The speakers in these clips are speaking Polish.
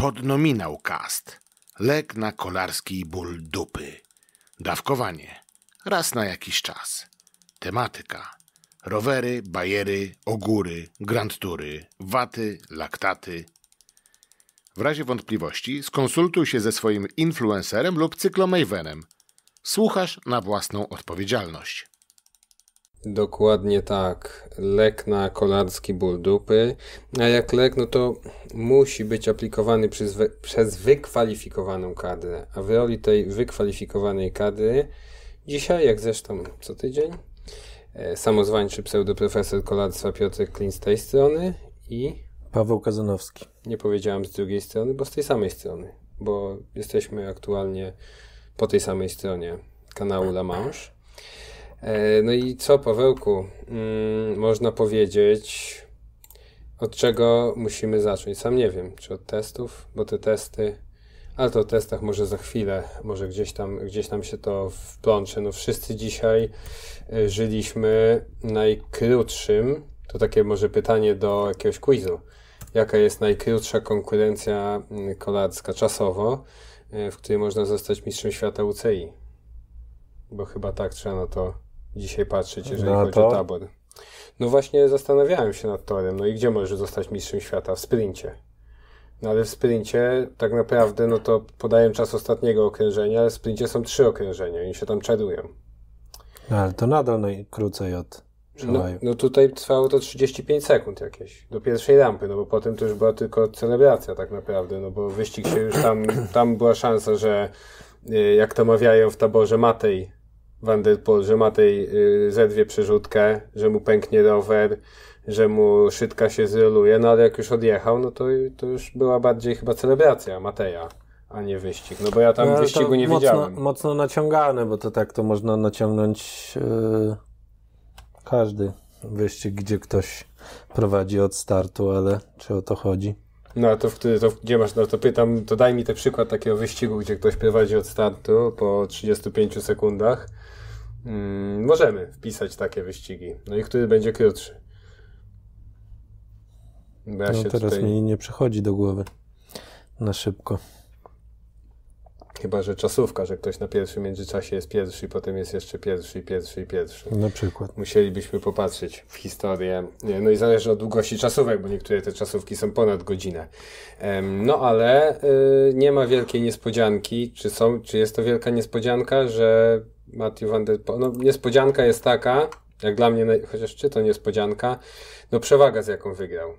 Podnominał kast. Lek na kolarski ból dupy. Dawkowanie. Raz na jakiś czas. Tematyka. Rowery, bajery, ogóry, grandtury, waty, laktaty. W razie wątpliwości skonsultuj się ze swoim influencerem lub cyklomejwenem. Słuchasz na własną odpowiedzialność. Dokładnie tak. Lek na kolarski ból dupy. A jak lek, no to musi być aplikowany przez, przez wykwalifikowaną kadrę. A w roli tej wykwalifikowanej kadry dzisiaj, jak zresztą co tydzień, e, samozwańczy pseudoprofesor kolarstwa Piotr Klin z tej strony i... Paweł Kazanowski. Nie powiedziałem z drugiej strony, bo z tej samej strony. Bo jesteśmy aktualnie po tej samej stronie kanału La Manche. E, no i co, Pawełku, mm, można powiedzieć, od czego musimy zacząć? Sam nie wiem, czy od testów, bo te testy, ale to o testach może za chwilę, może gdzieś tam, gdzieś tam się to wplączę. No wszyscy dzisiaj e, żyliśmy najkrótszym, to takie może pytanie do jakiegoś quizu. Jaka jest najkrótsza konkurencja mm, kolacka czasowo, e, w której można zostać mistrzem świata UCI? Bo chyba tak trzeba na to dzisiaj patrzeć, jeżeli no chodzi to... o tabor. No właśnie zastanawiałem się nad torem, no i gdzie możesz zostać mistrzem świata? W sprincie. No ale w sprincie tak naprawdę, no to podaję czas ostatniego okrężenia, ale w sprincie są trzy okrężenia i się tam czarują. No ale to nadal najkrócej od no, no, tutaj trwało to 35 sekund jakieś, do pierwszej rampy, no bo potem to już była tylko celebracja tak naprawdę, no bo wyścig się już tam, tam była szansa, że y, jak to mawiają w taborze Matej, Van Der Poel, że ma tej yy, zedwie przerzutkę, że mu pęknie rower, że mu szydka się zroluje, no ale jak już odjechał, no to, to już była bardziej chyba celebracja Mateja, a nie wyścig, no bo ja tam no, wyścigu nie mocno, widziałem. Mocno naciągane, bo to tak to można naciągnąć yy, każdy wyścig, gdzie ktoś prowadzi od startu, ale czy o to chodzi? No a to, to gdzie masz, no to pytam, to daj mi ten przykład takiego wyścigu, gdzie ktoś prowadzi od startu po 35 sekundach Mm, możemy wpisać takie wyścigi. No i który będzie krótszy? Bo ja no teraz tutaj... mi nie przychodzi do głowy na szybko. Chyba, że czasówka, że ktoś na pierwszym międzyczasie jest pierwszy, potem jest jeszcze pierwszy, pierwszy i pierwszy. Na przykład. Musielibyśmy popatrzeć w historię. No i zależy od długości czasówek, bo niektóre te czasówki są ponad godzinę. No ale y, nie ma wielkiej niespodzianki. Czy, są, czy jest to wielka niespodzianka, że Matthew Van Der Poel. No, niespodzianka jest taka, jak dla mnie, chociaż czy to niespodzianka, no przewaga z jaką wygrał.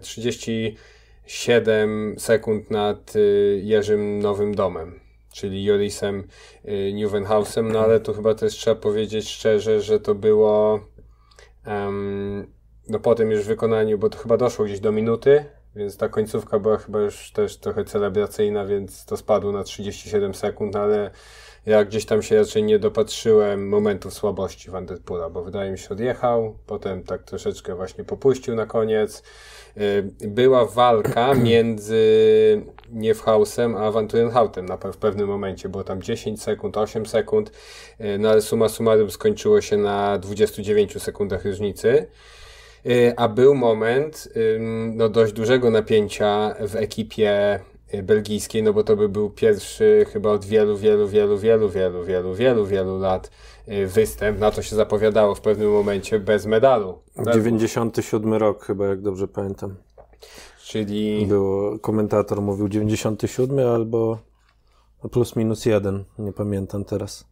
37 e, sekund nad y, Jerzym Nowym Domem, czyli Jorisem y, Newenhausem, no ale tu chyba też trzeba powiedzieć szczerze, że to było um, no po tym już wykonaniu, bo to chyba doszło gdzieś do minuty, więc ta końcówka była chyba już też trochę celebracyjna, więc to spadło na 37 sekund, ale ja gdzieś tam się raczej nie dopatrzyłem momentów słabości Pula, bo wydaje mi się odjechał, potem tak troszeczkę właśnie popuścił na koniec. Y, była walka między Niewhausem a Van Turenhautem na, w pewnym momencie, było tam 10 sekund, 8 sekund, y, no ale suma summarum skończyło się na 29 sekundach różnicy y, a był moment no, dość dużego napięcia w ekipie Y, belgijskiej, no bo to by był pierwszy chyba od wielu, wielu, wielu, wielu, wielu, wielu, wielu, wielu lat y, występ. Na to się zapowiadało w pewnym momencie bez medalu. 97 rok chyba, jak dobrze pamiętam. Czyli... Było, komentator mówił 97 albo plus minus jeden, nie pamiętam teraz,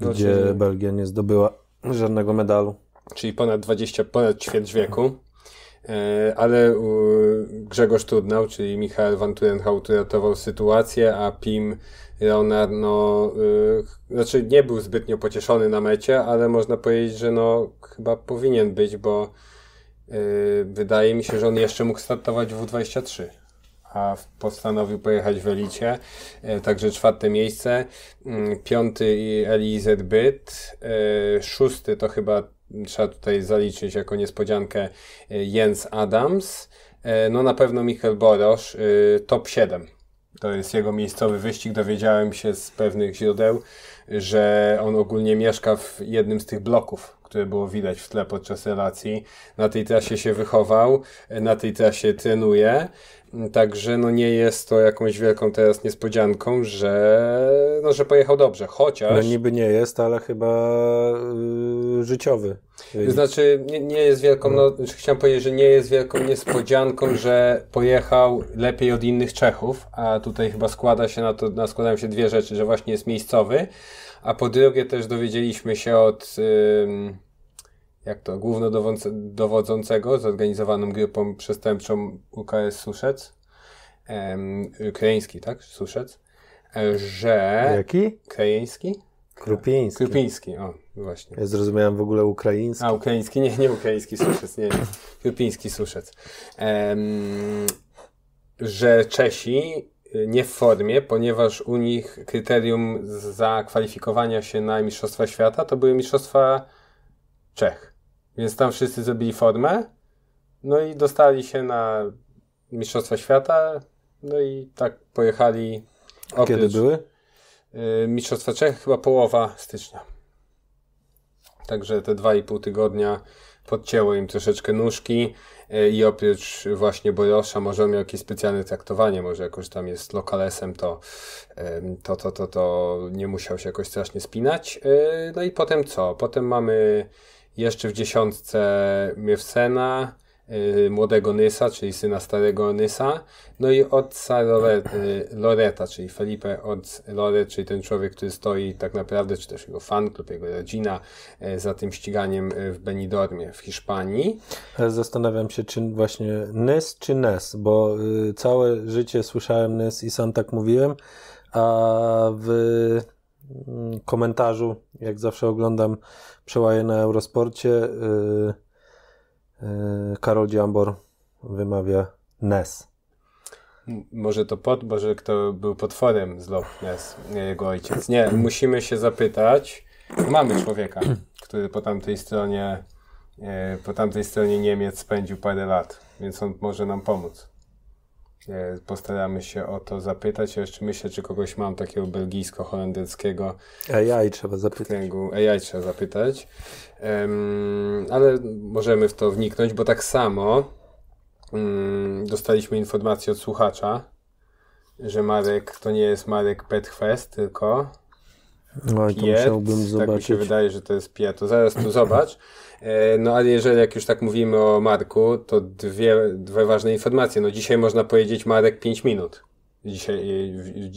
no, gdzie czyli... Belgia nie zdobyła żadnego medalu. Czyli ponad 20, ponad ćwierć wieku. E, ale Grzegorz Tudnał, czyli Michael Van Turenhout uratował sytuację, a Pim Leonard, no, e, znaczy nie był zbytnio pocieszony na mecie, ale można powiedzieć, że no, chyba powinien być, bo e, wydaje mi się, że on jeszcze mógł startować w U23 a postanowił pojechać w Elicie, także czwarte miejsce, mm, piąty Elizet Byt, szósty to chyba trzeba tutaj zaliczyć jako niespodziankę e, Jens Adams. E, no na pewno Mikel Borosz, e, top 7. To jest jego miejscowy wyścig. Dowiedziałem się z pewnych źródeł, że on ogólnie mieszka w jednym z tych bloków które było widać w tle podczas relacji. Na tej trasie się wychował, na tej trasie trenuje. Także no nie jest to jakąś wielką teraz niespodzianką, że, no, że pojechał dobrze, chociaż... No niby nie jest, ale chyba yy, życiowy. Znaczy nie, nie jest wielką, no, znaczy, chciałem powiedzieć, że nie jest wielką niespodzianką, że pojechał lepiej od innych Czechów, a tutaj chyba składa się na to, na składają się dwie rzeczy, że właśnie jest miejscowy, a po drugie też dowiedzieliśmy się od jak to, głównodowodzącego zorganizowaną grupą przestępczą UKS Suszec, um, ukraiński, tak? Suszec, że... Jaki? Krajeński? Krupiński. Krupiński, o, właśnie. Ja zrozumiałem w ogóle ukraiński. A, ukraiński, nie, nie ukraiński Suszec, nie, nie. Krupiński Suszec. Um, że Czesi nie w formie, ponieważ u nich kryterium zakwalifikowania się na Mistrzostwa Świata to były Mistrzostwa Czech. Więc tam wszyscy zrobili formę, no i dostali się na Mistrzostwa Świata, no i tak pojechali. Oprócz, Kiedy były? Y, Mistrzostwa Czech chyba połowa stycznia. Także te dwa i pół tygodnia podcięło im troszeczkę nóżki. E, i oprócz właśnie Borosza może miał jakieś specjalne traktowanie, może jakoś tam jest lokalesem, to, to, to, to, to nie musiał się jakoś strasznie spinać. E, no i potem co? Potem mamy jeszcze w dziesiątce Miewsena, Y, młodego Nysa, czyli syna starego Nysa, no i ojca y, Loreta, czyli Felipe od Loret, czyli ten człowiek, który stoi tak naprawdę, czy też jego fan, klub jego rodzina y, za tym ściganiem w Benidormie w Hiszpanii. E, zastanawiam się, czy właśnie Nys czy Nes, bo całe życie słyszałem Nys i sam tak mówiłem, a w mm, komentarzu, jak zawsze oglądam przełaje na Eurosporcie, yy, E, Karol Dziambor wymawia Nes. Może to pot, może kto był potworem z Nes jego ojciec. Nie, musimy się zapytać. Mamy człowieka, który po tamtej stronie e, po tamtej stronie Niemiec spędził parę lat, więc on może nam pomóc. E, postaramy się o to zapytać. Ja jeszcze myślę, czy kogoś mam takiego belgijsko-holenderskiego. AI trzeba zapytać. Kręgu. AI trzeba zapytać. Um, ale możemy w to wniknąć, bo tak samo um, dostaliśmy informację od słuchacza, że Marek to nie jest Marek Petfest, tylko. No, to Piet, musiałbym zobaczyć. Tak mi się wydaje, że to jest Piet. To zaraz tu zobacz. E, no ale jeżeli jak już tak mówimy o Marku, to dwie, dwie ważne informacje. No dzisiaj można powiedzieć Marek 5 minut. Dzisiaj,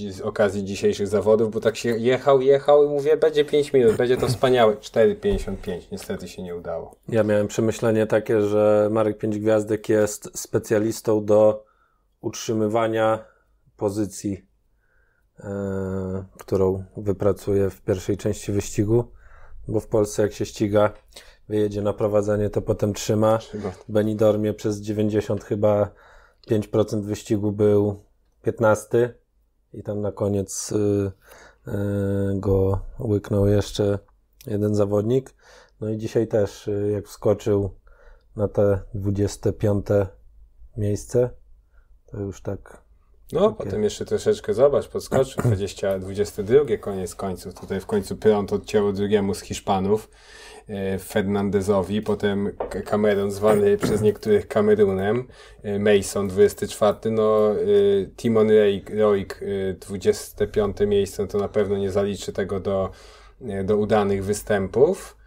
e, z okazji dzisiejszych zawodów, bo tak się jechał, jechał i mówię, będzie 5 minut, będzie to wspaniałe. 4,55, niestety się nie udało. Ja miałem przemyślenie takie, że Marek 5 Gwiazdek jest specjalistą do utrzymywania pozycji, yy, którą wypracuje w pierwszej części wyścigu, bo w Polsce jak się ściga wyjedzie na prowadzenie, to potem trzyma. trzyma. Benidormie przez 90 chyba 5% wyścigu był 15 i tam na koniec y, y, go łyknął jeszcze jeden zawodnik. No i dzisiaj też, y, jak wskoczył na te 25 miejsce, to już tak no, potem jeszcze troszeczkę zobacz, podskoczył 20, 22 koniec końców. Tutaj w końcu prąd odcięło drugiemu z Hiszpanów E, Fernandezowi, potem Cameron zwany przez niektórych Camerunem, e, Mason 24, no e, Timon Roik 25 miejsce, to na pewno nie zaliczy tego do, do udanych występów.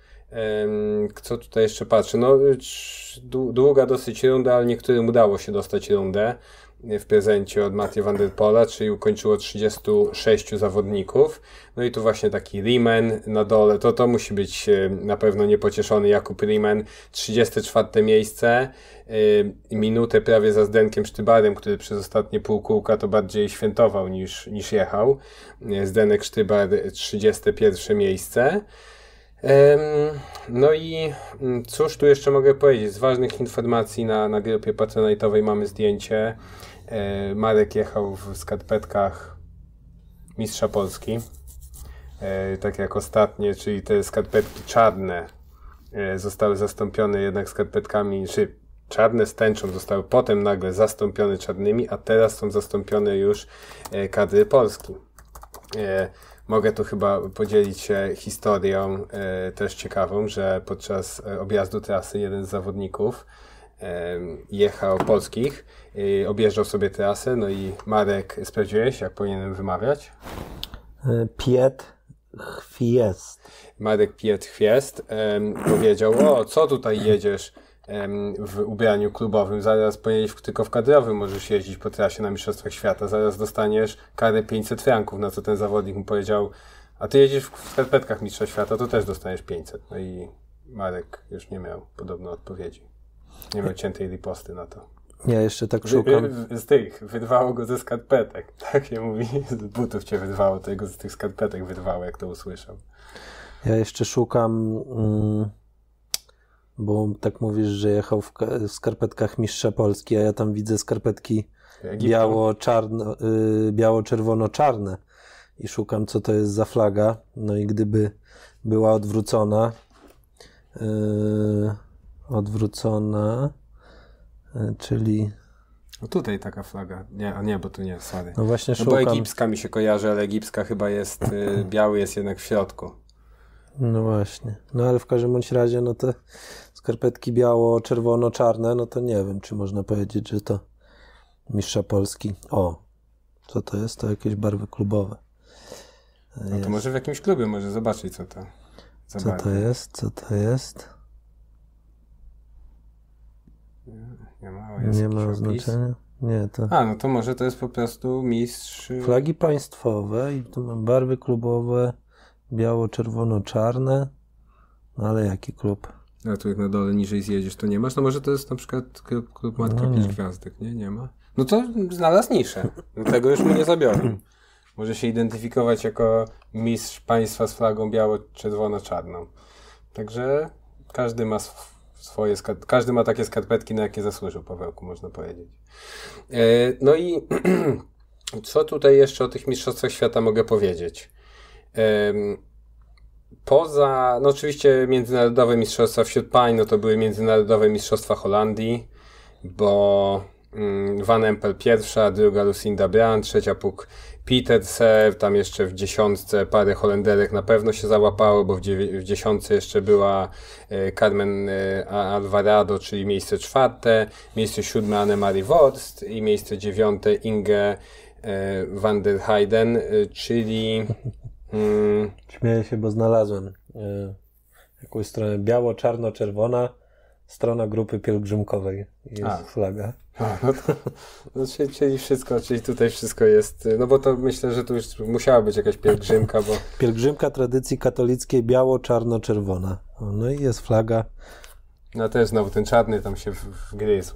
Co tutaj jeszcze patrzę? No, długa dosyć runda, ale niektórym udało się dostać rundę. E, w prezencie od Mattia Van Der Pola, czyli ukończyło 36 zawodników. No i tu właśnie taki Riemen na dole, to to musi być e, na pewno niepocieszony Jakub Riemen. 34 miejsce, e, minutę prawie za Zdenkiem Sztybarem, który przez ostatnie kółka to bardziej świętował niż, niż jechał. Zdenek Sztybar 31 miejsce. No i mm, cóż tu jeszcze mogę powiedzieć? Z ważnych informacji na, na grupie patronajtowej mamy zdjęcie E, Marek jechał w skarpetkach mistrza Polski. E, tak jak ostatnie, czyli te skarpetki czarne e, zostały zastąpione jednak skarpetkami, czy czarne stęczą zostały potem nagle zastąpione czarnymi, a teraz są zastąpione już kadry Polski. Mogę tu chyba podzielić się historią też ciekawą, że podczas objazdu trasy jeden z zawodników jechał polskich, y, objeżdżał sobie trasę, no i Marek, sprawdziłeś, jak powinienem wymawiać? E, Piet Chwiest. Marek Piet Chwiest powiedział, o, co tutaj jedziesz w ubraniu klubowym, zaraz pojedziesz tylko w kadrowym, możesz jeździć po trasie na Mistrzostwach Świata, zaraz dostaniesz karę 500 franków, na co ten zawodnik mu powiedział, a ty jedziesz w skarpetkach Mistrza Świata, to też dostaniesz 500. No i Marek już nie miał podobno odpowiedzi. Nie miał ciętej riposty na to. Ja jeszcze tak szukam. Z, z tych, wydwało go ze skarpetek. Tak się mówi, z butów cię wydwało, to jego z tych skarpetek wydwało, jak to usłyszał. Ja jeszcze szukam, mm, bo tak mówisz, że jechał w, skarpetkach mistrza Polski, a ja tam widzę skarpetki biało czarne biało biało-czerwono-czarne i szukam, co to jest za flaga. No i gdyby była odwrócona, y, odwrócona, e, czyli no Tutaj taka flaga. Nie, a nie, bo tu nie, sorry. No właśnie szukam. No bo egipska mi się kojarzy, ale egipska chyba jest, e, biały jest jednak w środku. No właśnie. No ale w każdym bądź razie, no te skarpetki biało, czerwono, czarne, no to nie wiem, czy można powiedzieć, że to mistrza Polski. O, co to jest? To jakieś barwy klubowe. No to może w jakimś klubie może zobaczyć, co to. co to jest? Co to jest? Nie, ma, nie ma znaczenia? Nie, to... A, no to może to jest po prostu mistrz... Y, Flagi państwowe i tu mam barwy klubowe, biało, czerwono, czarne, no ale jaki klub? A tu jak na dole niżej zjedziesz, to nie masz? No może to jest na przykład klub, klub Matka no, Pięć Gwiazdek, nie? Nie ma? No to znalazł niszę, no tego już mu nie zabiorę. Może się identyfikować jako mistrz państwa z flagą biało-czerwono-czarną. Także każdy ma sw swoje każdy ma takie skarpetki, na jakie zasłużył, Pawełku, można powiedzieć. E, no i co tutaj jeszcze o tych Mistrzostwach Świata mogę powiedzieć? Poza, no oczywiście międzynarodowe mistrzostwa wśród pań, no to były międzynarodowe mistrzostwa Holandii, bo mm, Van Empel pierwsza, druga Lucinda Brand, trzecia Puk Peter Ser, tam jeszcze w dziesiątce parę Holenderek na pewno się załapało, bo w, w dziesiątce jeszcze była e, Carmen e, Alvarado, czyli miejsce czwarte, miejsce siódme Anne-Marie Worst i miejsce dziewiąte Inge e, van der Heiden, czyli... Mm, Śmieję się, bo znalazłem jakąś stronę biało-czarno-czerwona, strona grupy pielgrzymkowej jest A. flaga. No to, no, czyli wszystko, czyli tutaj wszystko jest, no bo to myślę, że tu już musiała być jakaś pielgrzymka, bo... Pielgrzymka tradycji katolickiej biało-czarno-czerwona. No i jest flaga. No też znowu ten czarny tam się wgryzł.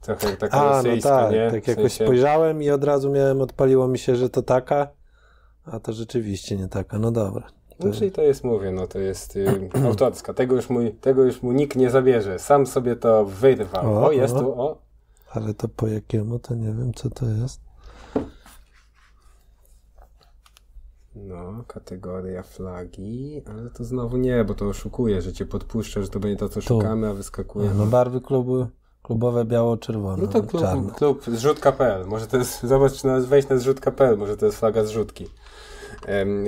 Trochę tak A, rosyjska, no tak, nie? tak jakoś sensie... spojrzałem i od razu miałem, odpaliło mi się, że to taka, a to rzeczywiście nie taka, no dobra. To... No, czyli to jest, mówię, no to jest y, autorska. Tego już, mój, tego już mu nikt nie zabierze. Sam sobie to wyrwał. O, o jest o. tu, o, ale to po jakiemu, to nie wiem, co to jest. No, kategoria flagi, ale to znowu nie, bo to oszukuje, że cię podpuszcza, że to będzie to, co tu. szukamy, a wyskakuje. no barwy klubu, klubowe biało-czerwone. No to klub, czarne. klub zrzutka.pl, może to jest, zobacz, czy nawet wejść na zrzutka.pl, może to jest flaga zrzutki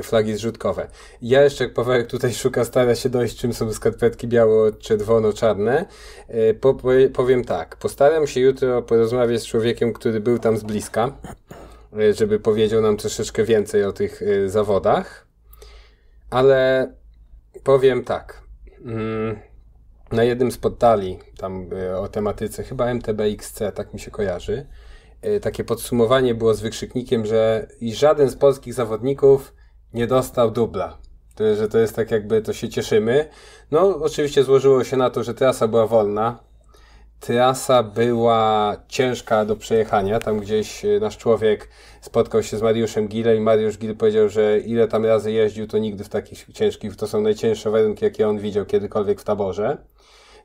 flagi zrzutkowe. Ja jeszcze Pawełek tutaj szuka, stara się dojść, czym są skarpetki biało-czerwono-czarne. E, po, powiem tak, postaram się jutro porozmawiać z człowiekiem, który był tam z bliska, e, żeby powiedział nam troszeczkę więcej o tych e, zawodach. Ale powiem tak. Mm, na jednym z portali, tam o tematyce, chyba MTBXC, tak mi się kojarzy, E, takie podsumowanie było z wykrzyknikiem, że i żaden z polskich zawodników nie dostał dubla. To, że to jest tak jakby, to się cieszymy. No, oczywiście złożyło się na to, że trasa była wolna. Trasa była ciężka do przejechania. Tam gdzieś e, nasz człowiek spotkał się z Mariuszem Gilem i Mariusz Gil powiedział, że ile tam razy jeździł, to nigdy w takich ciężkich, to są najcięższe warunki, jakie on widział kiedykolwiek w taborze.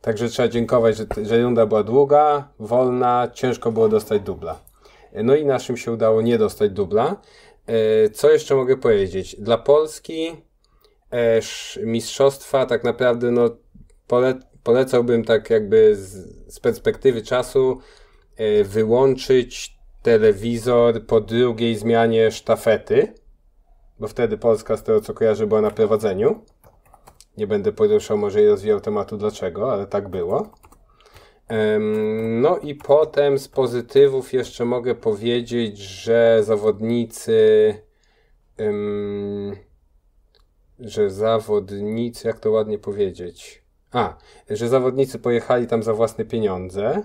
Także trzeba dziękować, że, że runda była długa, wolna, ciężko było dostać dubla. No i naszym się udało nie dostać dubla. E, co jeszcze mogę powiedzieć? Dla Polski e, mistrzostwa tak naprawdę no, pole, polecałbym tak jakby z, z perspektywy czasu e, wyłączyć telewizor po drugiej zmianie sztafety, bo wtedy Polska z tego co kojarzę była na prowadzeniu. Nie będę poruszał może i rozwijał tematu dlaczego, ale tak było. No i potem z pozytywów jeszcze mogę powiedzieć, że zawodnicy, że zawodnicy, jak to ładnie powiedzieć? A, że zawodnicy pojechali tam za własne pieniądze,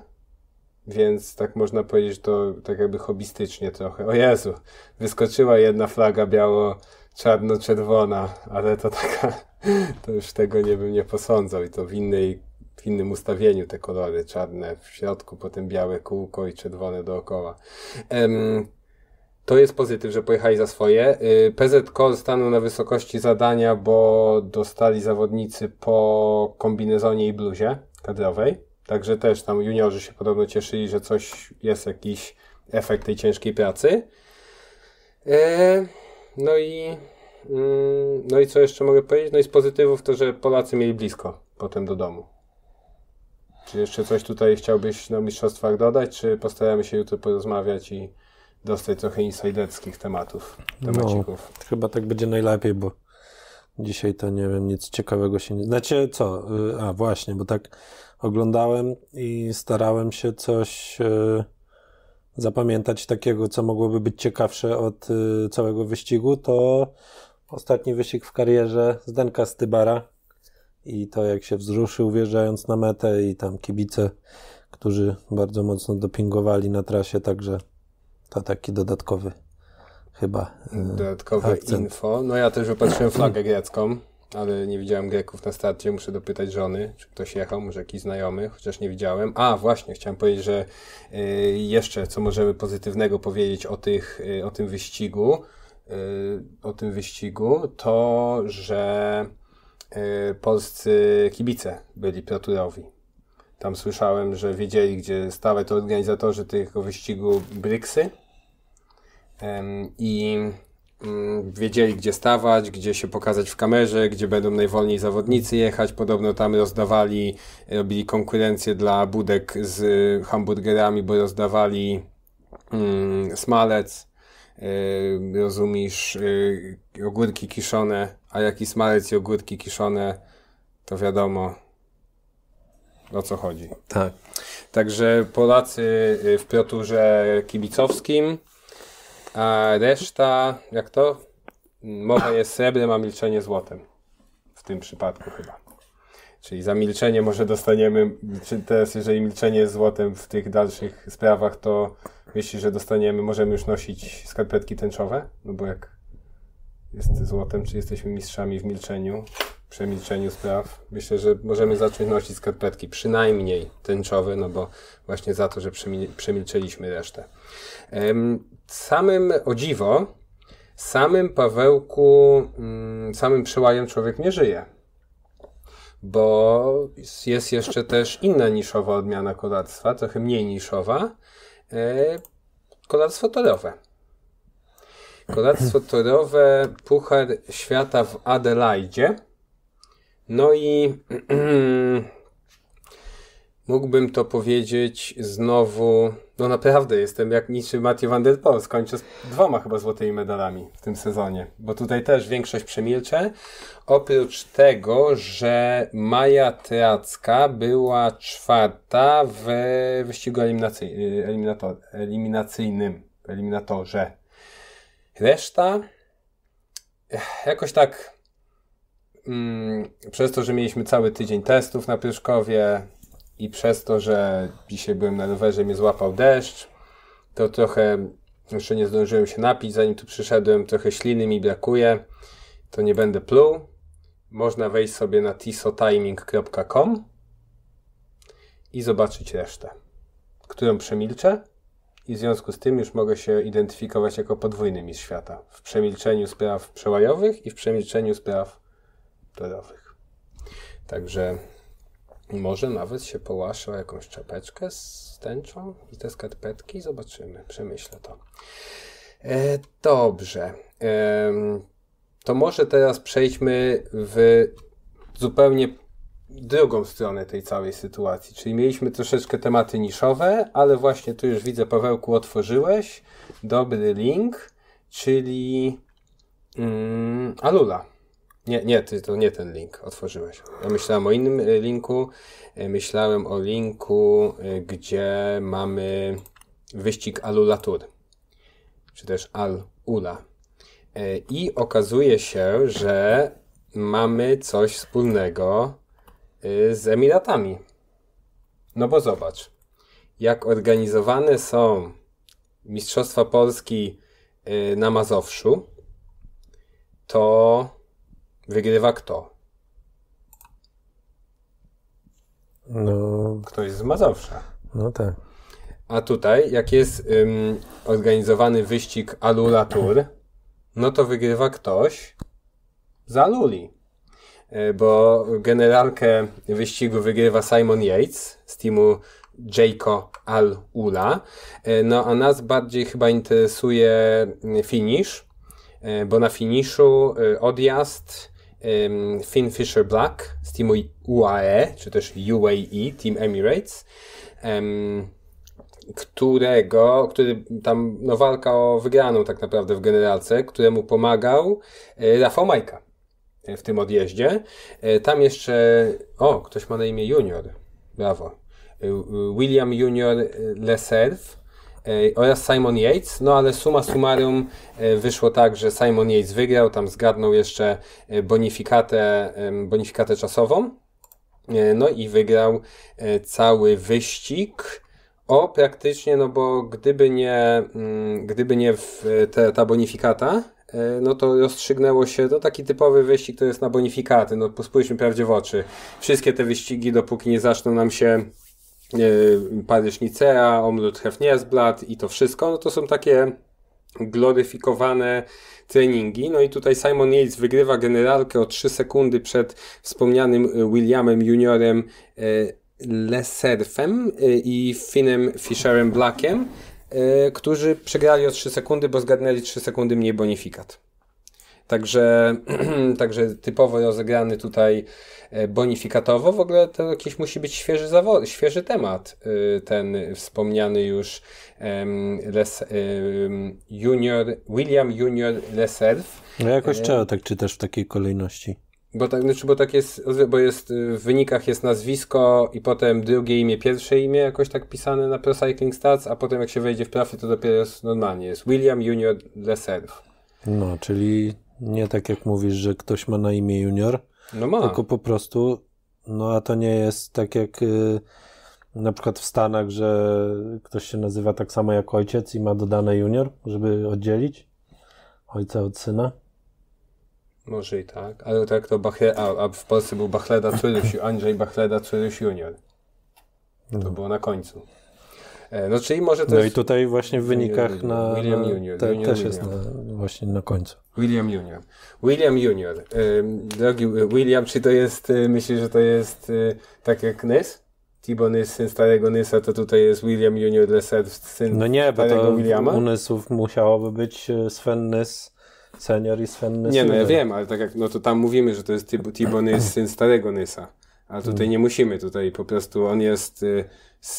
więc tak można powiedzieć to tak jakby hobbystycznie trochę. O Jezu, wyskoczyła jedna flaga biało, czarno-czerwona, ale to taka, to już tego nie bym nie posądzał i to w innej w innym ustawieniu te kolory, czarne w środku, potem białe kółko i czerwone dookoła. Um, to jest pozytyw, że pojechali za swoje. Y, PZ Core stanął na wysokości zadania, bo dostali zawodnicy po kombinezonie i bluzie kadrowej. Także też tam juniorzy się podobno cieszyli, że coś jest jakiś efekt tej ciężkiej pracy. Y, no i, mm, no i co jeszcze mogę powiedzieć? No i z pozytywów to, że Polacy mieli blisko potem do domu. Czy jeszcze coś tutaj chciałbyś na mistrzostwach dodać, czy postaramy się jutro porozmawiać i dostać trochę insajdeckich tematów, no, temacików? No, chyba tak będzie najlepiej, bo dzisiaj to nie wiem, nic ciekawego się nie... Znacie co? Y, a właśnie, bo tak oglądałem i starałem się coś y, zapamiętać takiego, co mogłoby być ciekawsze od y, całego wyścigu, to ostatni wyścig w karierze Zdenka Stybara i to jak się wzruszył wjeżdżając na metę i tam kibice, którzy bardzo mocno dopingowali na trasie, także to taki dodatkowy chyba e, Dodatkowe akcent. info. No ja też wypatrzyłem flagę grecką, ale nie widziałem Greków na starcie, muszę dopytać żony, czy ktoś jechał, może jakiś znajomy, chociaż nie widziałem. A, właśnie, chciałem powiedzieć, że e, jeszcze co możemy pozytywnego powiedzieć o, tych, e, o tym wyścigu, o tym wyścigu, to, że Y, polscy kibice byli proturowi. Tam słyszałem, że wiedzieli, gdzie stawać organizatorzy tego wyścigu Bryksy i mm, wiedzieli, gdzie stawać, gdzie się pokazać w kamerze, gdzie będą najwolniej zawodnicy jechać. Podobno tam rozdawali, robili konkurencję dla budek z hamburgerami, bo rozdawali mm, smalec Y, rozumisz y, ogórki kiszone, a jaki smalec i ogórki kiszone, to wiadomo o co chodzi. Tak. Także Polacy y, w Proturze kibicowskim, a reszta, jak to? Mowa jest srebrem, a milczenie złotem. W tym przypadku chyba. Czyli za milczenie może dostaniemy, teraz jeżeli milczenie jest złotem w tych dalszych sprawach, to Myślisz, że dostaniemy, możemy już nosić skarpetki tęczowe? No bo jak jest złotem, czy jesteśmy mistrzami w milczeniu, przemilczeniu spraw? Myślę, że możemy zacząć nosić skarpetki, przynajmniej tęczowe, no bo właśnie za to, że przemilczeliśmy resztę. Samym, o dziwo, samym Pawełku, mm, samym przełajem człowiek nie żyje bo jest jeszcze też inna niszowa odmiana kolarstwa, trochę mniej niszowa, E, kolarstwo torowe. Kolarstwo torowe, Puchar Świata w Adelaidzie. No i mógłbym to powiedzieć znowu no naprawdę, jestem jak niczym Matthew Van Der Poel. Skończę z dwoma chyba złotymi medalami w tym sezonie, bo tutaj też większość przemilczę. Oprócz tego, że Maja Tracka była czwarta w wyścigu eliminacyj- eliminator- eliminacyjnym, eliminatorze. Reszta eh, jakoś tak mm, przez to, że mieliśmy cały tydzień testów na Pryszkowie, i przez to, że dzisiaj byłem na rowerze, mnie złapał deszcz, to trochę jeszcze nie zdążyłem się napić, zanim tu przyszedłem, trochę śliny mi brakuje, to nie będę pluł. Można wejść sobie na tisotiming.com i zobaczyć resztę, którą przemilczę i w związku z tym już mogę się identyfikować jako podwójny mistrz świata w przemilczeniu spraw przełajowych i w przemilczeniu spraw torowych. Także może nawet się połaszę o jakąś czapeczkę z tęczą i te skarpetki. Zobaczymy, przemyślę to. E, dobrze. E, to może teraz przejdźmy w zupełnie drugą stronę tej całej sytuacji. Czyli mieliśmy troszeczkę tematy niszowe, ale właśnie tu już widzę, Pawełku, otworzyłeś dobry link, czyli mm, Alula. Nie, nie, ty, to nie ten link otworzyłeś. Ja myślałem o innym e, linku. E, myślałem o linku, e, gdzie mamy wyścig alulatur, czy też al-ula. I okazuje się, że mamy coś wspólnego z Emiratami. No bo zobacz, jak organizowane są Mistrzostwa Polski na Mazowszu, to Wygrywa kto? No. Ktoś z Mazowsza. No tak. A tutaj, jak jest ym, organizowany wyścig Alula Tour, no to wygrywa ktoś z Aluli. E, bo generalkę wyścigu wygrywa Simon Yates z teamu Jayco Al-Ula. E, no a nas bardziej chyba interesuje mm, finish, e, bo na finiszu y, odjazd Finn Fisher Black z teamu UAE, czy też UAE, Team Emirates, którego, który tam no, walka o wygraną tak naprawdę w generalce, któremu pomagał y, Rafał Majka y, w tym odjeździe. Y, tam jeszcze, o, ktoś ma na imię Junior, brawo. William Junior Leserve, oraz Simon Yates, no ale suma summarum e, wyszło tak, że Simon Yates wygrał, tam zgadnął jeszcze e, bonifikatę, bonifikatę czasową, e, no i wygrał cały wyścig. O, praktycznie, no bo gdyby nie, mm, gdyby nie te, ta bonifikata, no to rozstrzygnęło się, to no taki typowy wyścig to jest na bonifikaty, no spójrzmy prawdzie w oczy. Wszystkie te wyścigi, dopóki nie zaczną nam się E, Paryż Nicea, Omrut Hefniesblad i to wszystko, no to są takie gloryfikowane treningi. No i tutaj Simon Yates wygrywa generalkę o 3 sekundy przed wspomnianym Williamem Juniorem e, Leserfem e, i Finem Fisherem Blackiem, którzy przegrali o 3 sekundy, bo zgadnęli 3 sekundy mniej bonifikat. Także, także typowo rozegrany tutaj e, bonifikatowo. W ogóle to jakiś musi być świeży, zawod, świeży temat. Y, ten wspomniany już Les, junior, William Junior Leserve. No jakoś e, trzeba tak czytasz w takiej kolejności. Bo tak, znaczy, bo tak jest, bo jest y, w wynikach jest nazwisko i potem drugie imię, pierwsze imię jakoś tak pisane na Pro Cycling Stats, a potem jak się wejdzie w profil, to dopiero jest normalnie. Jest William Junior Leserve. No, czyli nie tak jak mówisz, że ktoś ma na imię junior. No ma. Tylko po prostu, no a to nie jest tak jak y, na przykład w Stanach, że ktoś się nazywa tak samo jak ojciec i ma dodane junior, żeby oddzielić ojca od syna. Może i tak, ale tak to Bachle, a, a w Polsce był Bachleda Curyś, Andrzej Bachleda Curyś junior. To no. było na końcu. E, no czyli może No i tutaj właśnie w wynikach na... William Junior. Te, Junior też jest na, właśnie na końcu. William Junior. William Junior. Drogi William, czy to jest, e, myślisz, że to jest e, tak jak Nys? jest syn starego Nysa, to tutaj jest William Junior Lesser, syn No nie, bo to Williama. u Nysów musiałoby być Sven Nys senior i Sven Nys. Nie, no ja wiem, ale tak jak, no to tam mówimy, że to jest jest syn starego Nysa. A tutaj nie musimy, tutaj po prostu on jest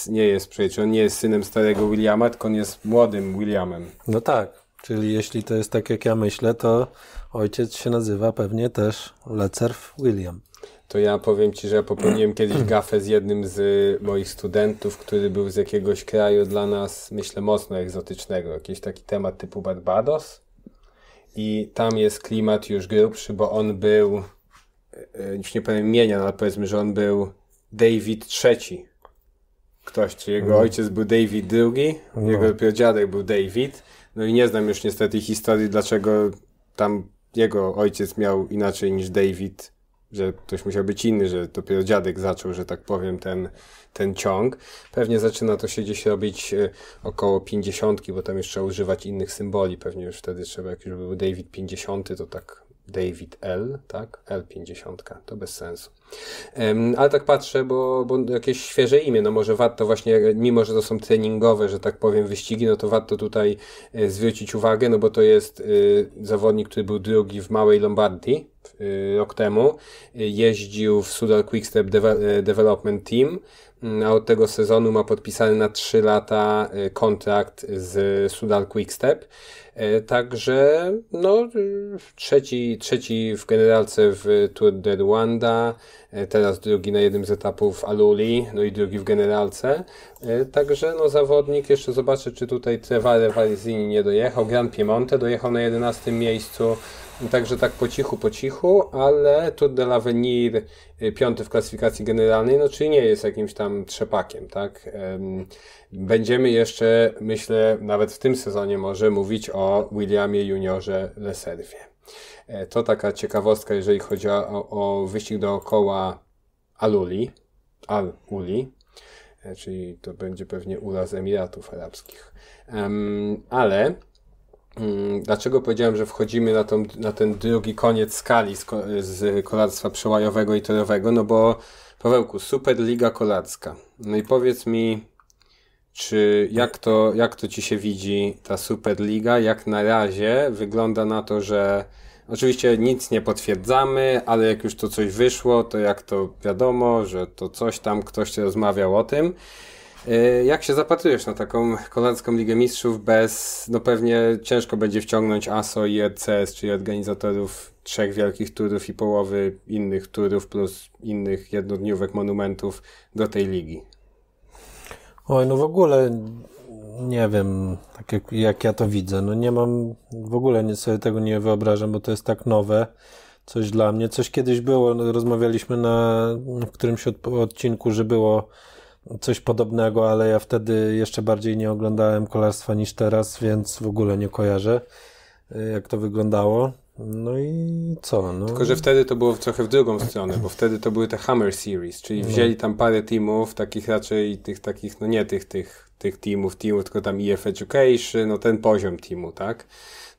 nie jest przecież, on nie jest synem starego Williama, tylko on jest młodym Williamem. No tak, czyli jeśli to jest tak jak ja myślę, to ojciec się nazywa pewnie też Lecerf William. To ja powiem Ci, że ja popełniłem kiedyś gafę z jednym z y, moich studentów, który był z jakiegoś kraju dla nas, myślę, mocno egzotycznego. Jakiś taki temat typu Barbados. I tam jest klimat już grubszy, bo on był, y, y, już nie powiem imienia, no, ale powiedzmy, że on był David III ktoś, czy jego mhm. ojciec był David II, no. jego dopiero dziadek był David. No i nie znam już niestety historii, dlaczego tam jego ojciec miał inaczej niż David, że ktoś musiał być inny, że dopiero dziadek zaczął, że tak powiem, ten, ten ciąg. Pewnie zaczyna to się gdzieś robić e, około pięćdziesiątki, bo tam jeszcze używać innych symboli. Pewnie już wtedy trzeba, jak już był David 50, to tak David L, tak? L50, to bez sensu. Um, ale tak patrzę, bo, bo jakieś świeże imię, no może warto właśnie, mimo że to są treningowe, że tak powiem, wyścigi, no to warto tutaj e, zwrócić uwagę, no bo to jest y, zawodnik, który był drugi w Małej Lombardii y, rok temu, y, jeździł w Sudal Quickstep Deve Development Team, a od tego sezonu ma podpisany na 3 lata e, kontrakt z Sudal Quickstep. E, także no, trzeci, trzeci w generalce w Tour de Rwanda, e, teraz drugi na jednym z etapów Aluli, no i drugi w generalce. Także no, zawodnik, jeszcze zobaczę, czy tutaj Trevare Varizini nie dojechał. Gran Piemonte dojechał na 11 miejscu. Także tak po cichu, po cichu, ale Tour de l'Avenir y, piąty w klasyfikacji generalnej, no czyli nie jest jakimś tam trzepakiem, tak? Będziemy jeszcze, myślę, nawet w tym sezonie może mówić o Williamie Juniorze Leserwie. E, to taka ciekawostka, jeżeli chodzi o, o wyścig dookoła Aluli, Al-Uli, e, czyli to będzie pewnie Ula z Emiratów Arabskich. Ale Mm, dlaczego powiedziałem, że wchodzimy na, tą, na ten drugi koniec skali z, z kolarstwa przełajowego i torowego? No bo Pawełku, Superliga Kolacka. No i powiedz mi, czy jak to, jak to ci się widzi ta Superliga? Jak na razie wygląda na to, że oczywiście nic nie potwierdzamy, ale jak już to coś wyszło, to jak to wiadomo, że to coś tam ktoś rozmawiał o tym. E, jak się zapatrujesz na taką kolancką Ligę Mistrzów bez, no pewnie ciężko będzie wciągnąć ASO i RCS, e czyli organizatorów trzech wielkich turów i połowy innych turów plus innych jednodniówek monumentów do tej ligi. Oj, no w ogóle nie wiem, tak jak, jak ja to widzę, no nie mam, w ogóle nie sobie tego nie wyobrażam, bo to jest tak nowe coś dla mnie. Coś kiedyś było, no rozmawialiśmy na, w którymś od, odcinku, że było coś podobnego, ale ja wtedy jeszcze bardziej nie oglądałem kolarstwa niż teraz, więc w ogóle nie kojarzę, y, jak to wyglądało. No i co? No. Tylko, że wtedy to było trochę w drugą stronę, bo wtedy to były te Hammer Series, czyli no. wzięli tam parę teamów, takich raczej tych takich, no nie tych, tych, tych teamów, teamów, tylko tam EF Education, no ten poziom teamu, tak?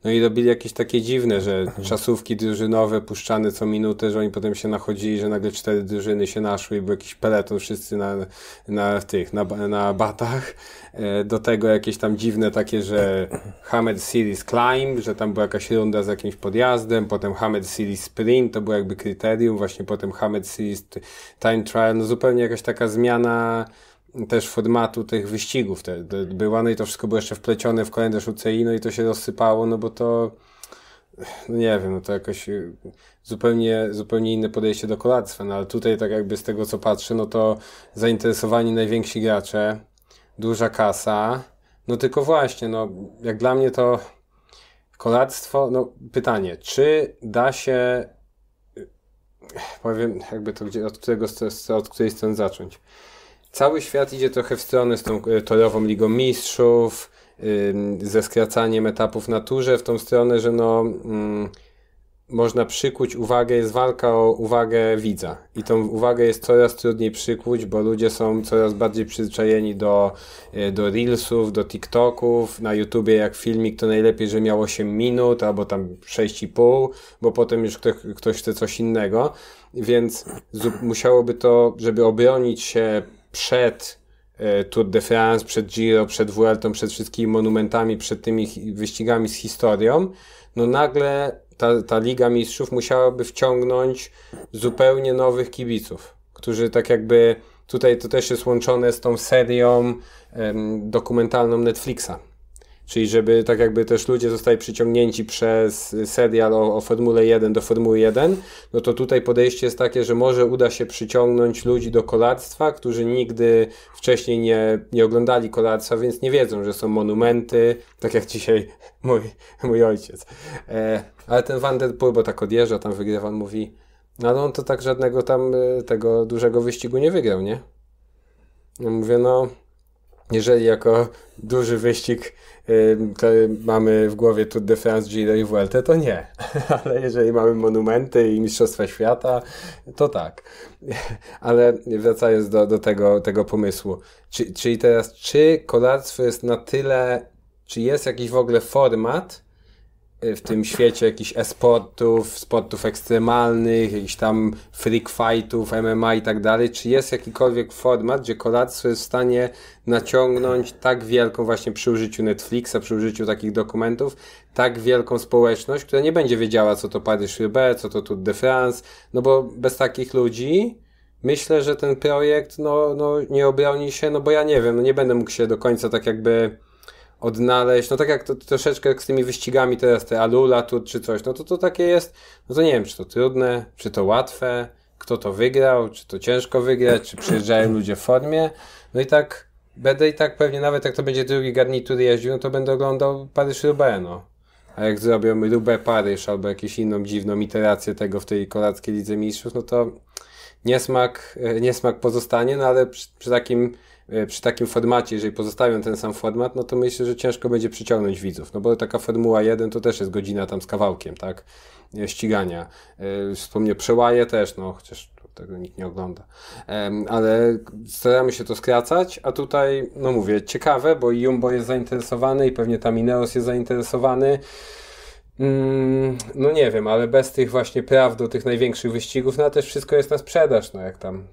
No i robili jakieś takie dziwne, że czasówki drużynowe puszczane co minutę, że oni potem się nachodzili, że nagle cztery drużyny się naszły i był jakiś peleton wszyscy na, na tych, na, na batach. E, do tego jakieś tam dziwne takie, że Hamed Series Climb, że tam była jakaś runda z jakimś podjazdem, potem Hamed Series Sprint, to było jakby kryterium, właśnie potem Hamed Series Time Trial, no zupełnie jakaś taka zmiana też formatu tych wyścigów. Te, te była, no i to wszystko było jeszcze wplecione w kalendarz UCI, no i to się rozsypało, no bo to no nie wiem, no to jakoś y, zupełnie, zupełnie inne podejście do kolarstwa, no ale tutaj tak jakby z tego co patrzę, no to zainteresowani najwięksi gracze, duża kasa, no tylko właśnie, no jak dla mnie to kolarstwo, no pytanie, czy da się y, powiem jakby to gdzie, od którego, od której strony zacząć cały świat idzie trochę w stronę z tą e, torową Ligą Mistrzów, ze skracaniem etapów na turze w tą stronę, że no mm, można przykuć uwagę, jest walka o uwagę widza i tą uwagę jest coraz trudniej przykuć, bo ludzie są coraz bardziej przyzwyczajeni do, e, do reelsów, do tiktoków, na YouTubie jak filmik to najlepiej, że miał 8 minut albo tam 6,5, bo potem już ktoś, ktoś chce coś innego, więc musiałoby to, żeby obronić się przed e, Tour de France, przed Giro, przed Vuelta, przed wszystkimi monumentami, przed tymi wyścigami z historią, no nagle ta, ta Liga Mistrzów musiałaby wciągnąć zupełnie nowych kibiców, którzy tak jakby tutaj to też jest łączone z tą serią em, dokumentalną Netflixa, Czyli żeby tak jakby też ludzie zostali przyciągnięci przez serial o, o Formule 1 do Formuły 1, no to tutaj podejście jest takie, że może uda się przyciągnąć ludzi do kolarstwa, którzy nigdy wcześniej nie, nie oglądali kolarstwa, więc nie wiedzą, że są monumenty, tak jak dzisiaj mój, mój ojciec. E, ale ten Van Der Poel, bo tak odjeżdża, tam wygrywa, on mówi, no on to tak żadnego tam e, tego dużego wyścigu nie wygrał, nie? Ja mówię, no jeżeli jako duży wyścig mamy w głowie Tour de France, Giro i Vuelta, to nie. Ale jeżeli mamy monumenty i Mistrzostwa Świata, to tak. Ale wracając do, do tego, tego pomysłu, czy, czyli teraz, czy kolarstwo jest na tyle, czy jest jakiś w ogóle format, Y, w tym świecie jakichś esportów, sportów ekstremalnych, jakichś tam freak fightów, MMA i tak dalej, czy jest jakikolwiek format, gdzie kolarstwo jest w stanie naciągnąć tak wielką właśnie przy użyciu Netflixa, przy użyciu takich dokumentów, tak wielką społeczność, która nie będzie wiedziała, co to Paris-Roubaix, co to Tour de France, no bo bez takich ludzi myślę, że ten projekt no, no, nie obroni się, no bo ja nie wiem, no nie będę mógł się do końca tak jakby odnaleźć, no tak jak to, to troszeczkę jak z tymi wyścigami teraz, te Alula tu czy coś, no to to takie jest, no to nie wiem, czy to trudne, czy to łatwe, kto to wygrał, czy to ciężko wygrać, czy przyjeżdżają ludzie w formie, no i tak będę i tak pewnie, nawet jak to będzie drugi garnitur jeździł, no to będę oglądał Paryż-Roubaix, no. A jak zrobią lubę Paryż albo jakąś inną dziwną iterację tego w tej kolackiej Lidze Mistrzów, no to niesmak, e, niesmak pozostanie, no ale przy, przy takim E, przy takim formacie, jeżeli pozostawią ten sam format, no to myślę, że ciężko będzie przyciągnąć widzów, no bo taka Formuła 1 to też jest godzina tam z kawałkiem, tak, ścigania. E, wspomnę przełaje też, no chociaż tego nikt nie ogląda. Ale staramy się to skracać, a tutaj, no mówię, ciekawe, bo Jumbo jest zainteresowany i pewnie tam Ineos jest zainteresowany. Mm, no nie wiem, ale bez tych właśnie praw do tych największych wyścigów, no też wszystko jest na sprzedaż, no jak tam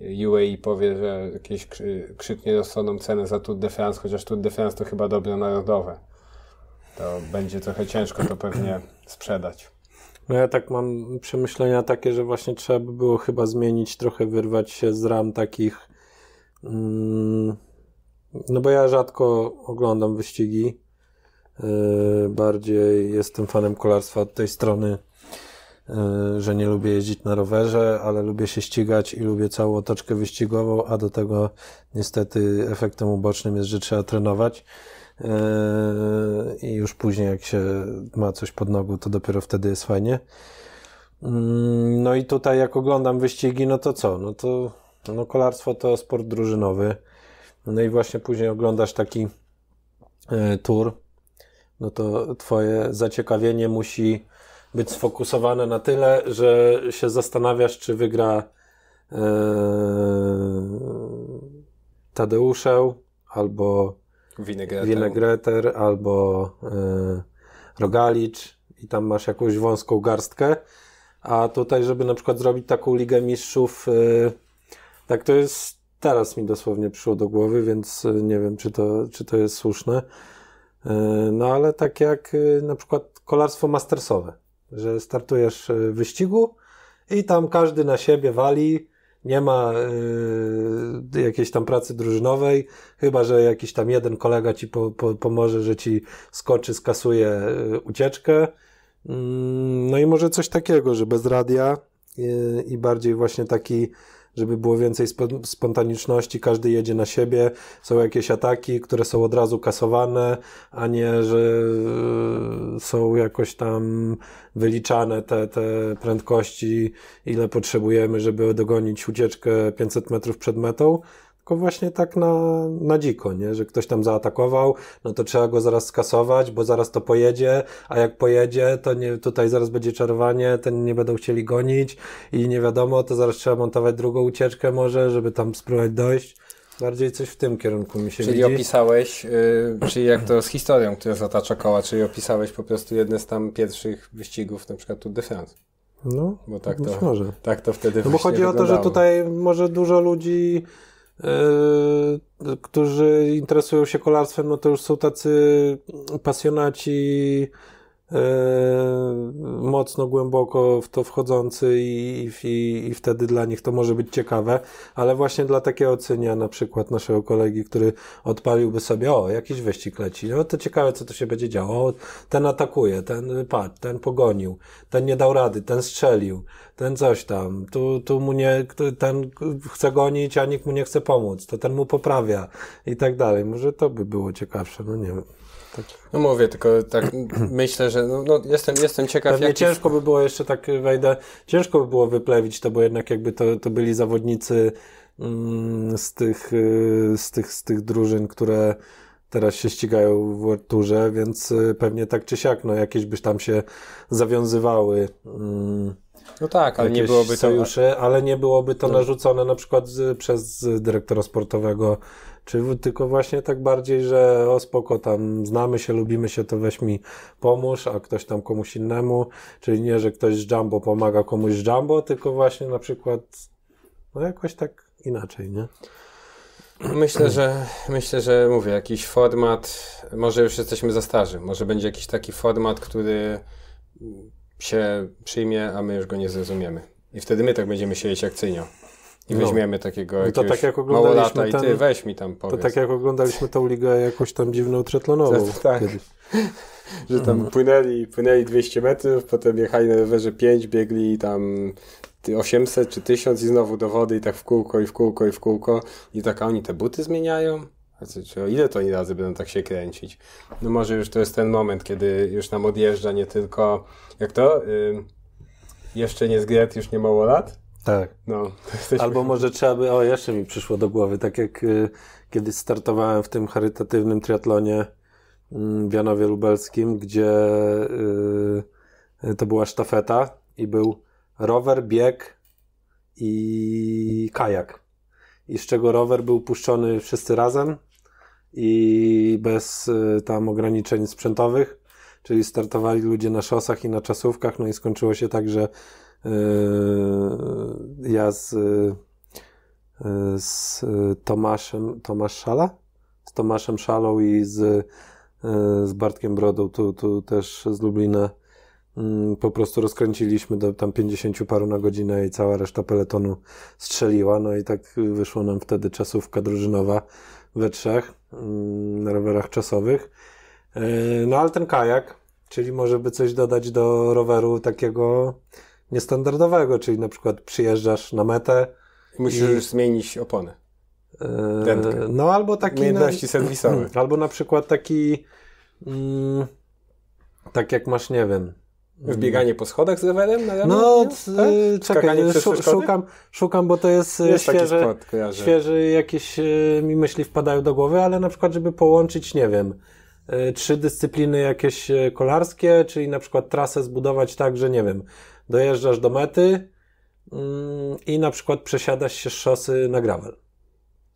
UAE powie, że jakieś krzy, krzyknie rozsądną cenę za Tour de France, chociaż Tour de France to chyba dobro narodowe. To będzie trochę ciężko to pewnie sprzedać. No ja tak mam przemyślenia takie, że właśnie trzeba by było chyba zmienić, trochę wyrwać się z ram takich. Mm, no bo ja rzadko oglądam wyścigi. Yy, bardziej jestem fanem kolarstwa od tej strony Y, że nie lubię jeździć na rowerze, ale lubię się ścigać i lubię całą otoczkę wyścigową, a do tego niestety efektem ubocznym jest, że trzeba trenować. Y, I już później, jak się ma coś pod nogą, to dopiero wtedy jest fajnie. Mm, no i tutaj, jak oglądam wyścigi, no to co? No to no kolarstwo to sport drużynowy. No i właśnie później oglądasz taki y, tour. No to twoje zaciekawienie musi być sfokusowane na tyle, że się zastanawiasz, czy wygra e, Tadeuszeł albo Winegreter, albo e, Rogalicz i tam masz jakąś wąską garstkę. A tutaj, żeby na przykład zrobić taką Ligę Mistrzów, e, tak to jest teraz mi dosłownie przyszło do głowy, więc e, nie wiem, czy to, czy to jest słuszne. E, no ale tak jak e, na przykład kolarstwo mastersowe że startujesz e, w wyścigu i tam każdy na siebie wali, nie ma y, jakiejś tam pracy drużynowej, chyba że jakiś tam jeden kolega ci po, po, pomoże, że ci skoczy, skasuje y, ucieczkę. Y, no i może coś takiego, że bez radia i bardziej właśnie taki żeby było więcej spontaniczności, każdy jedzie na siebie, są jakieś ataki, które są od razu kasowane, a nie, że e, są jakoś tam wyliczane te, te prędkości, ile potrzebujemy, żeby dogonić ucieczkę 500 metrów przed metą tylko właśnie tak na, na dziko, nie? że ktoś tam zaatakował, no to trzeba go zaraz skasować, bo zaraz to pojedzie, a jak pojedzie, to nie, tutaj zaraz będzie czerwanie, ten nie będą chcieli gonić i nie wiadomo, to zaraz trzeba montować drugą ucieczkę może, żeby tam spróbować dojść. Bardziej coś w tym kierunku mi się czyli widzi. opisałeś, yy, czyli jak to z historią, która zatacza koła, czyli opisałeś po prostu jedne z tam pierwszych wyścigów, na przykład tu de France. No, bo tak być to, może. Tak to wtedy No bo chodzi o to, że tutaj może dużo ludzi Yy, którzy interesują się kolarstwem, no to już są tacy pasjonaci E, mocno głęboko w to wchodzący i, i, i, wtedy dla nich to może być ciekawe, ale właśnie dla takiego ocenia na przykład naszego kolegi, który odpaliłby sobie, o, jakiś wyścig leci, no to ciekawe, co tu się będzie działo, o, ten atakuje, ten pat, ten pogonił, ten nie dał rady, ten strzelił, ten coś tam, tu, tu mu nie, ten chce gonić, a nikt mu nie chce pomóc, to ten mu poprawia i tak dalej. Może to by było ciekawsze, no nie wiem. No mówię, tylko tak myślę, że no, no, jestem, jestem ciekaw. Pewnie jak ciężko by było, jeszcze tak wejdę, ciężko by było wyplewić to, bo jednak jakby to, to byli zawodnicy mm, z, tych, y, z, tych, z tych drużyn, które teraz się ścigają w World Tourze, więc y, pewnie tak czy siak, no jakieś byś tam się zawiązywały. Mm, no tak, ale nie byłoby to... ale nie byłoby to no. narzucone na przykład z, przez dyrektora sportowego czy tylko właśnie tak bardziej, że o spoko, tam znamy się, lubimy się, to weź mi pomóż, a ktoś tam komuś innemu. Czyli nie, że ktoś z Jumbo pomaga komuś z Jumbo, tylko właśnie na przykład, no jakoś tak inaczej, nie? Myślę, że myślę, że mówię, jakiś format, może już jesteśmy za starzy, może będzie jakiś taki format, który się przyjmie, a my już go nie zrozumiemy. I wtedy my tak będziemy siedzieć akcyjnie i no. weźmiemy takiego no to tak jak oglądaliśmy ten, i ty weź mi tam powiedz. To tak jak oglądaliśmy tą ligę jakąś tam dziwną triatlonową. Tak. Że tam no. płynęli, płynęli 200 metrów, potem jechali na rowerze 5, biegli tam 800 czy 1000 i znowu do wody i tak w kółko i w kółko i w kółko i tak, a oni te buty zmieniają? Znaczy, ile to oni razy będą tak się kręcić? No może już to jest ten moment, kiedy już nam odjeżdża nie tylko, jak to, y, jeszcze nie z Gret, już nie mało lat? Tak. No, Albo może trzeba by, o jeszcze mi przyszło do głowy, tak jak y, kiedyś startowałem w tym charytatywnym triatlonie mm, w Janowie Lubelskim, gdzie y, to była sztafeta i był rower, bieg i kajak. I z czego rower był puszczony wszyscy razem i bez y, tam ograniczeń sprzętowych, czyli startowali ludzie na szosach i na czasówkach, no i skończyło się tak, że Yy, ja z, yy, z Tomaszem, Tomasz Szala? Z Tomaszem Szalą i z, yy, z Bartkiem Brodą, tu, tu też z Lublina mm, po prostu rozkręciliśmy do tam 50 paru na godzinę i cała reszta peletonu strzeliła. No i tak wyszło nam wtedy czasówka drużynowa we trzech mm, na rowerach czasowych. No ale ten kajak, czyli może by coś dodać do roweru takiego niestandardowego, czyli na przykład przyjeżdżasz na metę. I musisz i... już zmienić opony. Yy, Dętkę. No albo taki. Umiejętności na... serwisowe. Albo na przykład taki. Mm, tak jak masz, nie wiem. Mm. Wbieganie po schodach z rowerem? no, tak? czekaj, szukam, szukam, bo to jest, jest Świeże sport, świeży jakieś e, mi myśli wpadają do głowy, ale na przykład, żeby połączyć, nie wiem, e, trzy dyscypliny jakieś e, kolarskie, czyli na przykład trasę zbudować tak, że nie wiem, dojeżdżasz do mety mm, i na przykład przesiadasz się z szosy na gravel.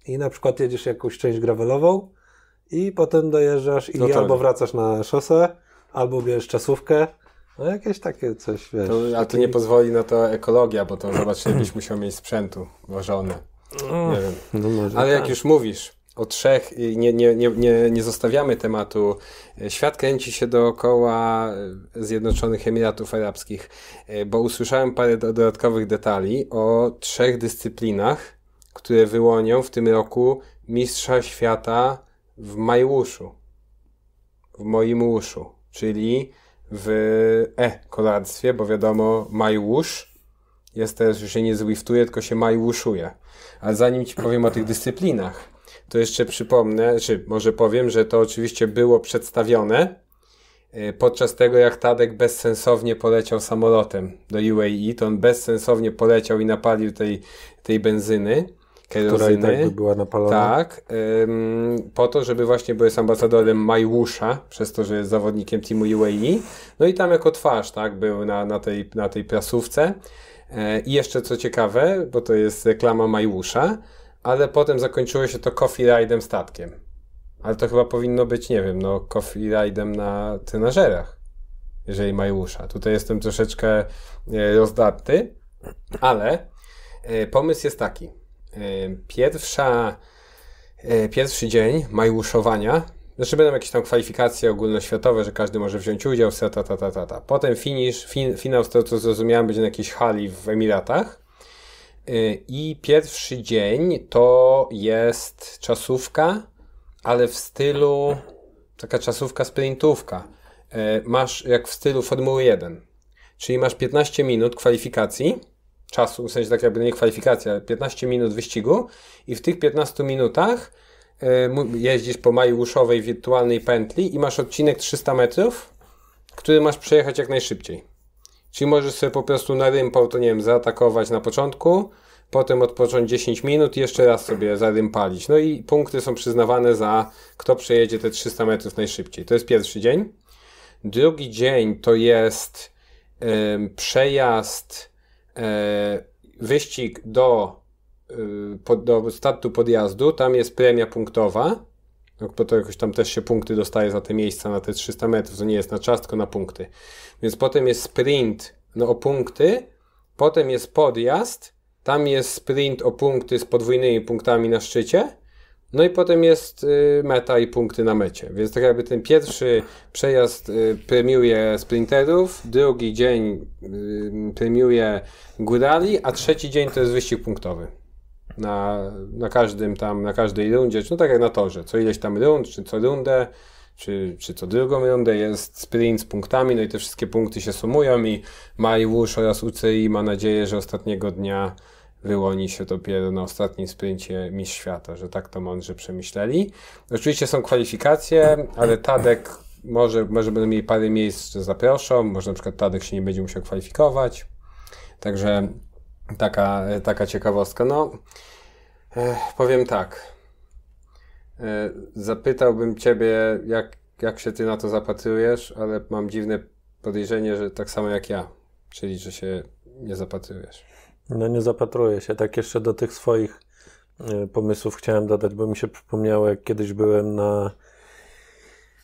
I na przykład jedziesz jakąś część gravelową i potem dojeżdżasz i no tak. albo wracasz na szosę, albo bierzesz czasówkę. No jakieś takie coś, wiesz. To, a to nie pozwoli na to ekologia, bo to zobacz, byś musiał mieć sprzętu ważony. Mm. Nie wiem. No Ale jak tak. już mówisz, o trzech, nie, nie, nie, nie, nie zostawiamy tematu. Świat kręci się dookoła e, Zjednoczonych Emiratów Arabskich, e, bo usłyszałem parę dodatkowych detali o trzech dyscyplinach, które wyłonią w tym roku Mistrza Świata w Majłuszu, w moim łuszu, czyli w e-kolarstwie, bo wiadomo, Majłusz jest też, że się nie zwiftuje, tylko się Majłuszuje. A zanim Ci powiem o tych dyscyplinach, to jeszcze przypomnę, czy znaczy, może powiem, że to oczywiście było przedstawione e, podczas tego, jak Tadek bezsensownie poleciał samolotem do UAE, to on bezsensownie poleciał i napalił tej, tej benzyny. Która i tak by była napalona. Tak, ym, po to, żeby właśnie był ambasadorem Majusza, przez to, że jest zawodnikiem teamu UAE. No i tam jako twarz, tak, był na, na, tej, na tej prasówce. E, I jeszcze co ciekawe, bo to jest reklama Majusza, ale potem zakończyło się to coffee ride'em statkiem. Ale to chyba powinno być, nie wiem, no coffee ride'em na trenażerach, jeżeli Majusza. Tutaj jestem troszeczkę e, rozdarty, ale e, pomysł jest taki. E, pierwsza, pierwszy dzień majuszowania znaczy będą jakieś tam kwalifikacje ogólnoświatowe, że każdy może wziąć udział, ta, ta, ta, ta, ta. Potem finish, fin, finał, z tego co zrozumiałem, będzie na jakiejś hali w Emiratach. Y, I pierwszy dzień to jest czasówka, ale w stylu taka czasówka sprintówka. Y, masz jak w stylu Formuły 1. Czyli masz 15 minut kwalifikacji, czasu, w sensie tak jakby nie kwalifikacja, 15 minut wyścigu i w tych 15 minutach y, jeździsz po majuszowej wirtualnej pętli i masz odcinek 300 metrów, który masz przejechać jak najszybciej. Czyli możesz sobie po prostu na rympał, to nie wiem, zaatakować na początku, potem odpocząć 10 minut i jeszcze raz sobie zarympalić. No i punkty są przyznawane za kto przejedzie te 300 metrów najszybciej. To jest pierwszy dzień. Drugi dzień to jest przejazd, e, wyścig do, y, pod, do startu podjazdu. Tam jest premia punktowa. No, bo to jakoś tam też się punkty dostaje za te miejsca, na te 300 metrów, to nie jest na czas, tylko na punkty. Więc potem jest sprint no, o punkty, potem jest podjazd, tam jest sprint o punkty z podwójnymi punktami na szczycie, no i potem jest y, meta i punkty na mecie. Więc tak jakby ten pierwszy przejazd y, premiuje sprinterów, drugi dzień y, premiuje górali, a trzeci dzień to jest wyścig punktowy na, na każdym tam, na każdej rundzie, czy no tak jak na torze, co ileś tam rund, czy co rundę, czy, czy co drugą rundę jest sprint z punktami, no i te wszystkie punkty się sumują i Mariusz oraz UCI ma nadzieję, że ostatniego dnia wyłoni się dopiero na ostatnim sprincie Mistrz Świata, że tak to mądrze przemyśleli. Oczywiście są kwalifikacje, ale Tadek może, może będą mieli parę miejsc, że zaproszą, może na przykład Tadek się nie będzie musiał kwalifikować, także Taka, taka ciekawostka. No, e, powiem tak. E, zapytałbym Ciebie, jak, jak się Ty na to zapatrujesz, ale mam dziwne podejrzenie, że tak samo jak ja, czyli że się nie zapatrujesz. No nie zapatruję się. Tak jeszcze do tych swoich e, pomysłów chciałem dodać, bo mi się przypomniało, jak kiedyś byłem na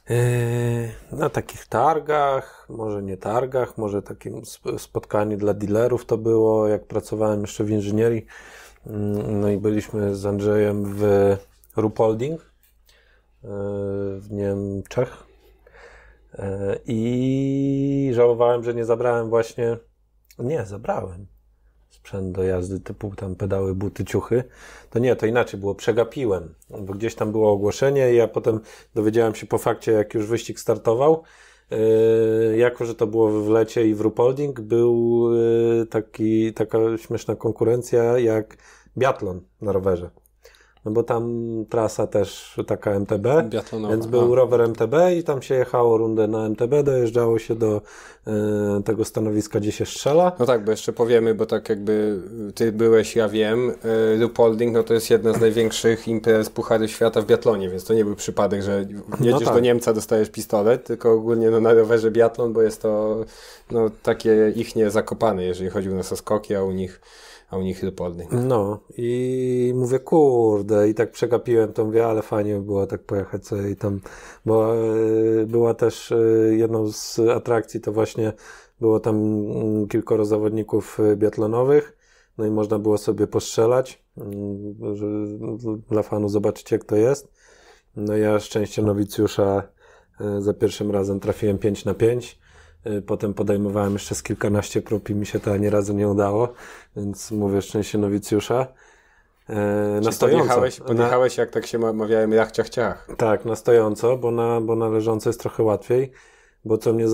Yy, na takich targach, może nie targach, może takim spotkaniu dla dealerów to było, jak pracowałem jeszcze w inżynierii. Mm, no i byliśmy z Andrzejem w Rupolding yy, w Niemczech yy, i żałowałem, że nie zabrałem właśnie. Nie, zabrałem sprzęt do jazdy typu tam pedały, buty, ciuchy. To nie, to inaczej było, przegapiłem, bo gdzieś tam było ogłoszenie i ja potem dowiedziałem się po fakcie, jak już wyścig startował, yy, jako że to było w lecie i w Rupolding, był yy, taki, taka śmieszna konkurencja jak biatlon na rowerze no bo tam trasa też taka MTB, Biatlonowa, więc był rower MTB i tam się jechało rundę na MTB, dojeżdżało się do e, tego stanowiska, gdzie się strzela. No tak, bo jeszcze powiemy, bo tak jakby ty byłeś, ja wiem, e, Loop Holding, no to jest jedna z największych imprez Pucharu Świata w biatlonie, więc to nie był przypadek, że no jedziesz no tak. do Niemca, dostajesz pistolet, tylko ogólnie no, na rowerze biatlon, bo jest to no, takie ich nie zakopane, jeżeli chodzi o nas o skoki, a u nich a u nich leopolding. No i mówię, kurde, i tak przegapiłem to, mówię, ale fajnie by było tak pojechać sobie i tam, bo e, była też e, jedną z atrakcji, to właśnie było tam mm, kilkoro zawodników e, biatlonowych, no i można było sobie postrzelać, mm, mm, dla fanu zobaczyć jak to jest. No ja szczęście nowicjusza za pierwszym razem trafiłem 5 na 5 Y, potem podejmowałem jeszcze z kilkanaście prób i mi się to ani razu nie udało, więc mówię szczęście nowicjusza. E, na stojąco. Podjechałeś, na... jak tak się mawiałem, jach, ciach, ciach. Tak, na stojąco, bo na, bo na leżąco jest trochę łatwiej, bo co mnie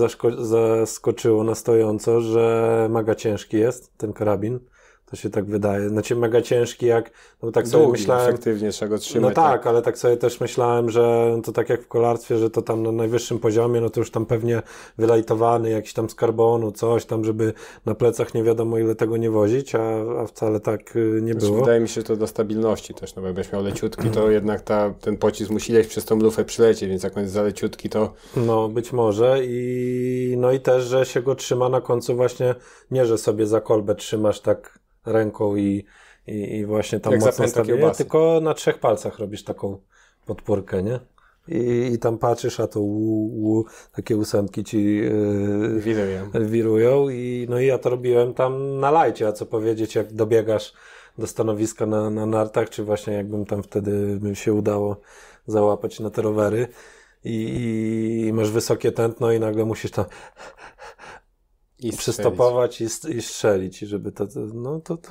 zaskoczyło na stojąco, że maga ciężki jest ten karabin to się tak wydaje. Znaczy mega ciężki jak, no tak sobie myślałem. efektywnie trzymać. No tak, tak, ale tak sobie też myślałem, że to tak jak w kolarstwie, że to tam na najwyższym poziomie, no to już tam pewnie wylajtowany jakiś tam z karbonu, coś tam, żeby na plecach nie wiadomo ile tego nie wozić, a, a wcale tak y, nie znaczy, było. Wydaje mi się, że to do stabilności też, no bo jakbyś miał leciutki, to jednak ta, ten pocisk musi leć przez tą lufę przylecie, więc jak on jest za leciutki, to... No, być może i no i też, że się go trzyma na końcu właśnie, nie, że sobie za kolbę trzymasz tak ręką i, i, i właśnie tam Jak mocno stawiają, tylko na trzech palcach robisz taką podpórkę, nie? I, I, tam patrzysz, a to u, u, takie ósemki ci yy, wirują. wirują. I, no i ja to robiłem tam na lajcie, a co powiedzieć, jak dobiegasz do stanowiska na, na nartach, czy właśnie jakbym tam wtedy mi się udało załapać na te rowery i, i, masz wysokie tętno i nagle musisz tam i przystopować i, i strzelić, żeby to, to no to, to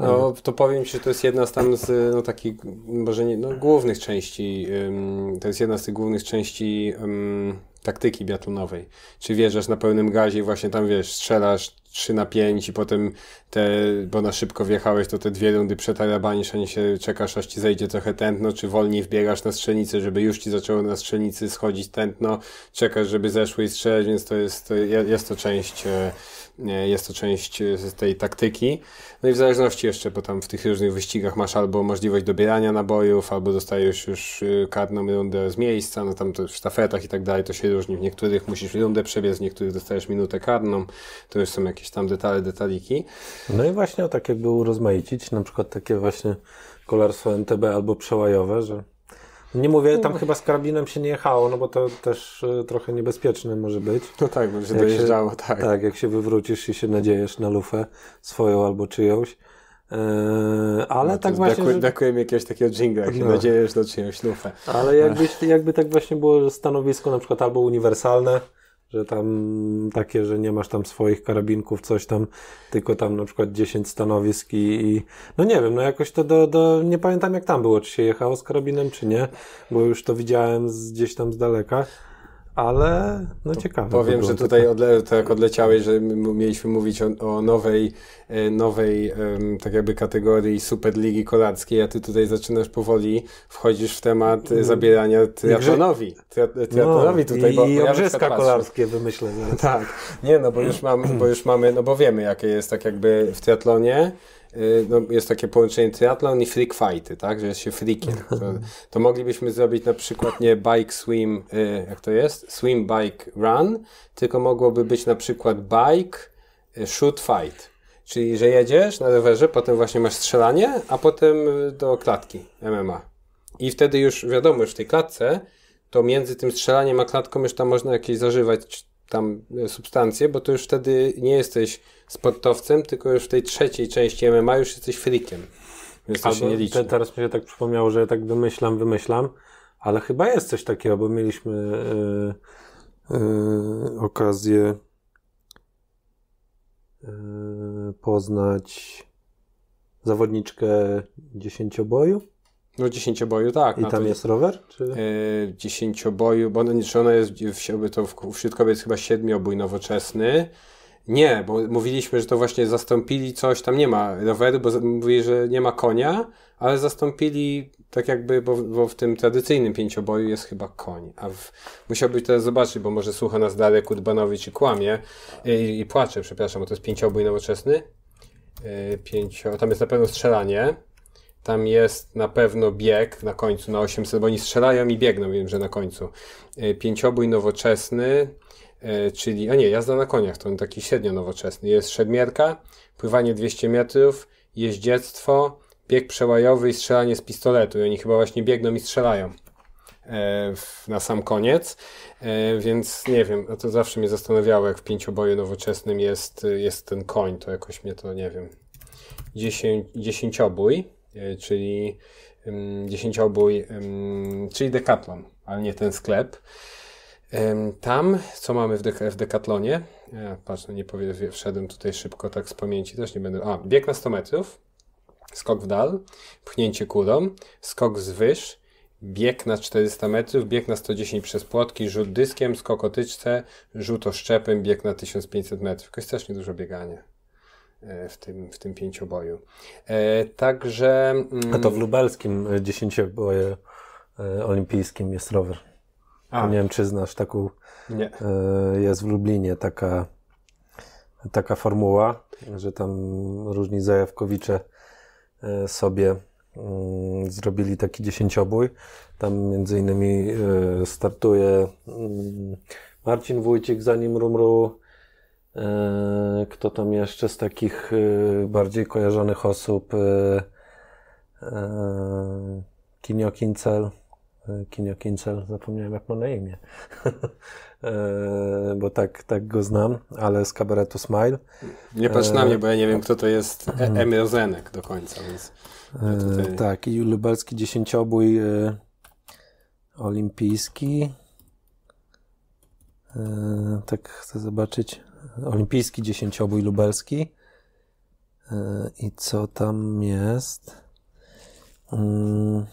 no, tak. to powiem Ci, że to jest jedna z tam z no, takich, może nie, no, głównych części, ym, to jest jedna z tych głównych części ym, taktyki biatunowej. Czy wjeżdżasz na pełnym gazie i właśnie tam, wiesz, strzelasz 3 na 5 i potem te, bo na szybko wjechałeś, to te dwie rundy przetarabanisz, a nie się czekasz, aż ci zejdzie trochę tętno, czy wolniej wbiegasz na strzelnicę, żeby już ci zaczęło na strzelnicy schodzić tętno, czekasz, żeby zeszły i strzelać, więc to jest, jest to część e, jest to część e, z tej taktyki. No i w zależności jeszcze, bo tam w tych różnych wyścigach masz albo możliwość dobierania nabojów, albo dostajesz już e, karną rundę z miejsca, no tam to w sztafetach i tak dalej to się różni. W niektórych musisz rundę przebiec, w niektórych dostajesz minutę karną. To już są jakieś tam detale, detaliki. No i właśnie o tak jakby urozmaicić, na przykład takie właśnie kolarstwo NTB albo przełajowe, że nie mówię, tam chyba z karabinem się nie jechało, no bo to też y, trochę niebezpieczne może być. No tak, bo się jak dojeżdżało, się, tak. Tak, jak się wywrócisz i się nadziejesz na lufę swoją albo czyjąś. Yy, ale no tak właśnie. Brakuje, że... brakuje mi jakiegoś takiego jingla, jak no. nadzieję, na czyjąś lufę. Ale jakbyś, jakby tak właśnie było, że stanowisko na przykład albo uniwersalne, że tam takie, że nie masz tam swoich karabinków, coś tam, tylko tam na przykład 10 stanowisk i, i no nie wiem, no jakoś to do, do, nie pamiętam jak tam było, czy się jechało z karabinem, czy nie, bo już to widziałem z, gdzieś tam z daleka ale no to ciekawe. Powiem, że tutaj odle, tak odleciałeś, że mieliśmy mówić o, o nowej, e, nowej tak jakby kategorii Superligi Kolackiej, a ty tutaj zaczynasz powoli, wchodzisz w temat e, mhm. zabierania triatlonowi. Triatlonowi no, tutaj, bo I ja kolarskie wymyślę. Tak, nie no, bo już, mam, bo już mamy, no bo wiemy jakie jest tak jakby w triatlonie, Y, no, jest takie połączenie triatlon i freak fighty, tak? Że jest się freakiem. To, to, moglibyśmy zrobić na przykład nie bike, swim, y, jak to jest? Swim, bike, run, tylko mogłoby być na przykład bike, y, shoot, fight. Czyli, że jedziesz na rowerze, potem właśnie masz strzelanie, a potem do klatki MMA. I wtedy już wiadomo, już w tej klatce, to między tym strzelaniem a klatką już tam można jakieś zażywać tam substancje, bo to już wtedy nie jesteś sportowcem, tylko już w tej trzeciej części MMA już jesteś frikiem. Więc to się nie liczy. teraz mi się tak przypomniało, że ja tak wymyślam, wymyślam, ale chyba jest coś takiego, bo mieliśmy yy, yy, okazję yy, poznać zawodniczkę dziesięcioboju. No dziesięcioboju, tak. I no tam jest rower? Czy? Yy, dziesięcioboju, bo ona, czy ona jest w, to wśród kobiet chyba siedmiobój nowoczesny. Nie, bo mówiliśmy, że to właśnie zastąpili coś, tam nie ma roweru, bo mówili, że nie ma konia, ale zastąpili tak jakby, bo, bo w tym tradycyjnym pięcioboju jest chyba koń, a w, musiałbyś teraz zobaczyć, bo może słucha nas Darek Urbanowicz i kłamie i, i płacze, przepraszam, bo to jest pięciobój nowoczesny. Yy, pięcio, tam jest na pewno strzelanie, tam jest na pewno bieg na końcu, na 800, bo oni strzelają i biegną, wiem, że na końcu. Yy, pięciobój nowoczesny, E, czyli, a nie, jazda na koniach, to on taki średnio nowoczesny. Jest szermierka, pływanie 200 metrów, jeździectwo, bieg przełajowy i strzelanie z pistoletu. I oni chyba właśnie biegną i strzelają e, na sam koniec, e, więc nie wiem, to zawsze mnie zastanawiało, jak w pięcioboju nowoczesnym jest, jest ten koń, to jakoś mnie to, nie wiem, dziesię, dziesięciobój, czyli mm, dziesięciobój, mm, czyli dekatlon, ale nie ten sklep. Tam, co mamy w, dek w dekatlonie, ja e, patrz, no nie powiem, wszedłem tutaj szybko, tak z pamięci też nie będę. A, bieg na 100 metrów, skok w dal, pchnięcie kulą, skok z wyż, bieg na 400 metrów, bieg na 110 przez płotki, rzut dyskiem, skok o tyczce, rzut oszczepem, bieg na 1500 metrów. To jest też dużo biegania e, w tym, w tym pięcioboju. E, także... Mm, A to w mm, lubelskim dziesięcioboje olimpijskim jest rower. A. Nie wiem, czy znasz taką. Nie. E, jest w Lublinie taka, taka formuła, że tam różni zajawkowicze e, sobie mm, zrobili taki dziesięciobój. Tam między innymi e, startuje mm, Marcin Wójcik, zanim Rumru. Kto tam jeszcze z takich bardziej kojarzonych osób? Kinio Kincel. E, Kinio Kincel, zapomniałem jak ma na imię, e, bo tak, tak go znam, ale z kabaretu Smile. Nie patrz na e, mnie, bo ja nie wiem kto to jest mhm. Emil Zenek do końca, więc... tutaj... Tak, i lubelski dziesięciobój olimpijski. Tak chcę zobaczyć. Olimpijski dziesięciobój lubelski. I co tam jest? Mm,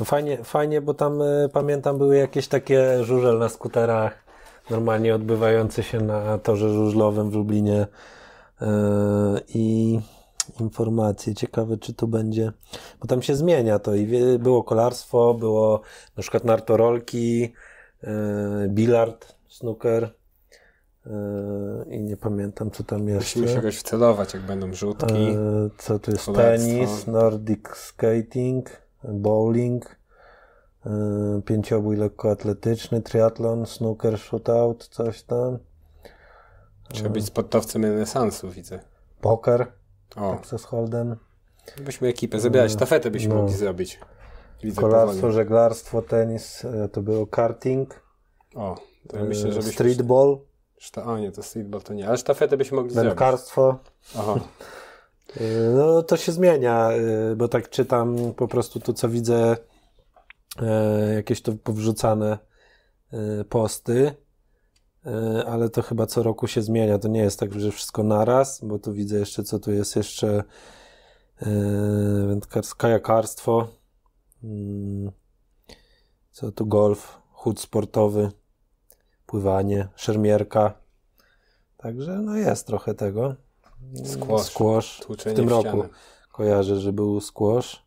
no fajnie, fajnie, bo tam y, pamiętam były jakieś takie żużel na skuterach, normalnie odbywający się na torze żużlowym w Lublinie y, i informacje. Ciekawe, czy to będzie, bo tam się zmienia to i było kolarstwo, było na przykład nartorolki, y, e, bilard, snooker, i nie pamiętam, co tam jest. Musimy się jakoś wcelować, jak będą rzutki. Co tu jest? Tenis, Nordic Skating bowling, y, pięciobój lekkoatletyczny, triatlon, snooker, shootout, coś tam. Trzeba być sportowcem renesansu, widzę. Poker, o. tak z Holden. Byśmy ekipę zabierać, y, tafetę byśmy no. mogli zrobić. Widzę kolarstwo, powoli. żeglarstwo, tenis, y, to było karting. O, to ja myślę, że Streetball. O nie, to streetball to nie, ale sztafetę byśmy mogli Mędkarstwo. zrobić. Mędkarstwo. No to się zmienia, y, bo tak czytam po prostu to, co widzę, y, jakieś to powrzucane y, posty, ale to chyba co roku się zmienia. To nie jest tak, że wszystko naraz, bo tu widzę jeszcze, co tu jest jeszcze kajakarstwo, mm, co tu golf, chód sportowy, pływanie, szermierka. Także no jest trochę tego. Squash. squash. W tym roku kojarzę, że był squash.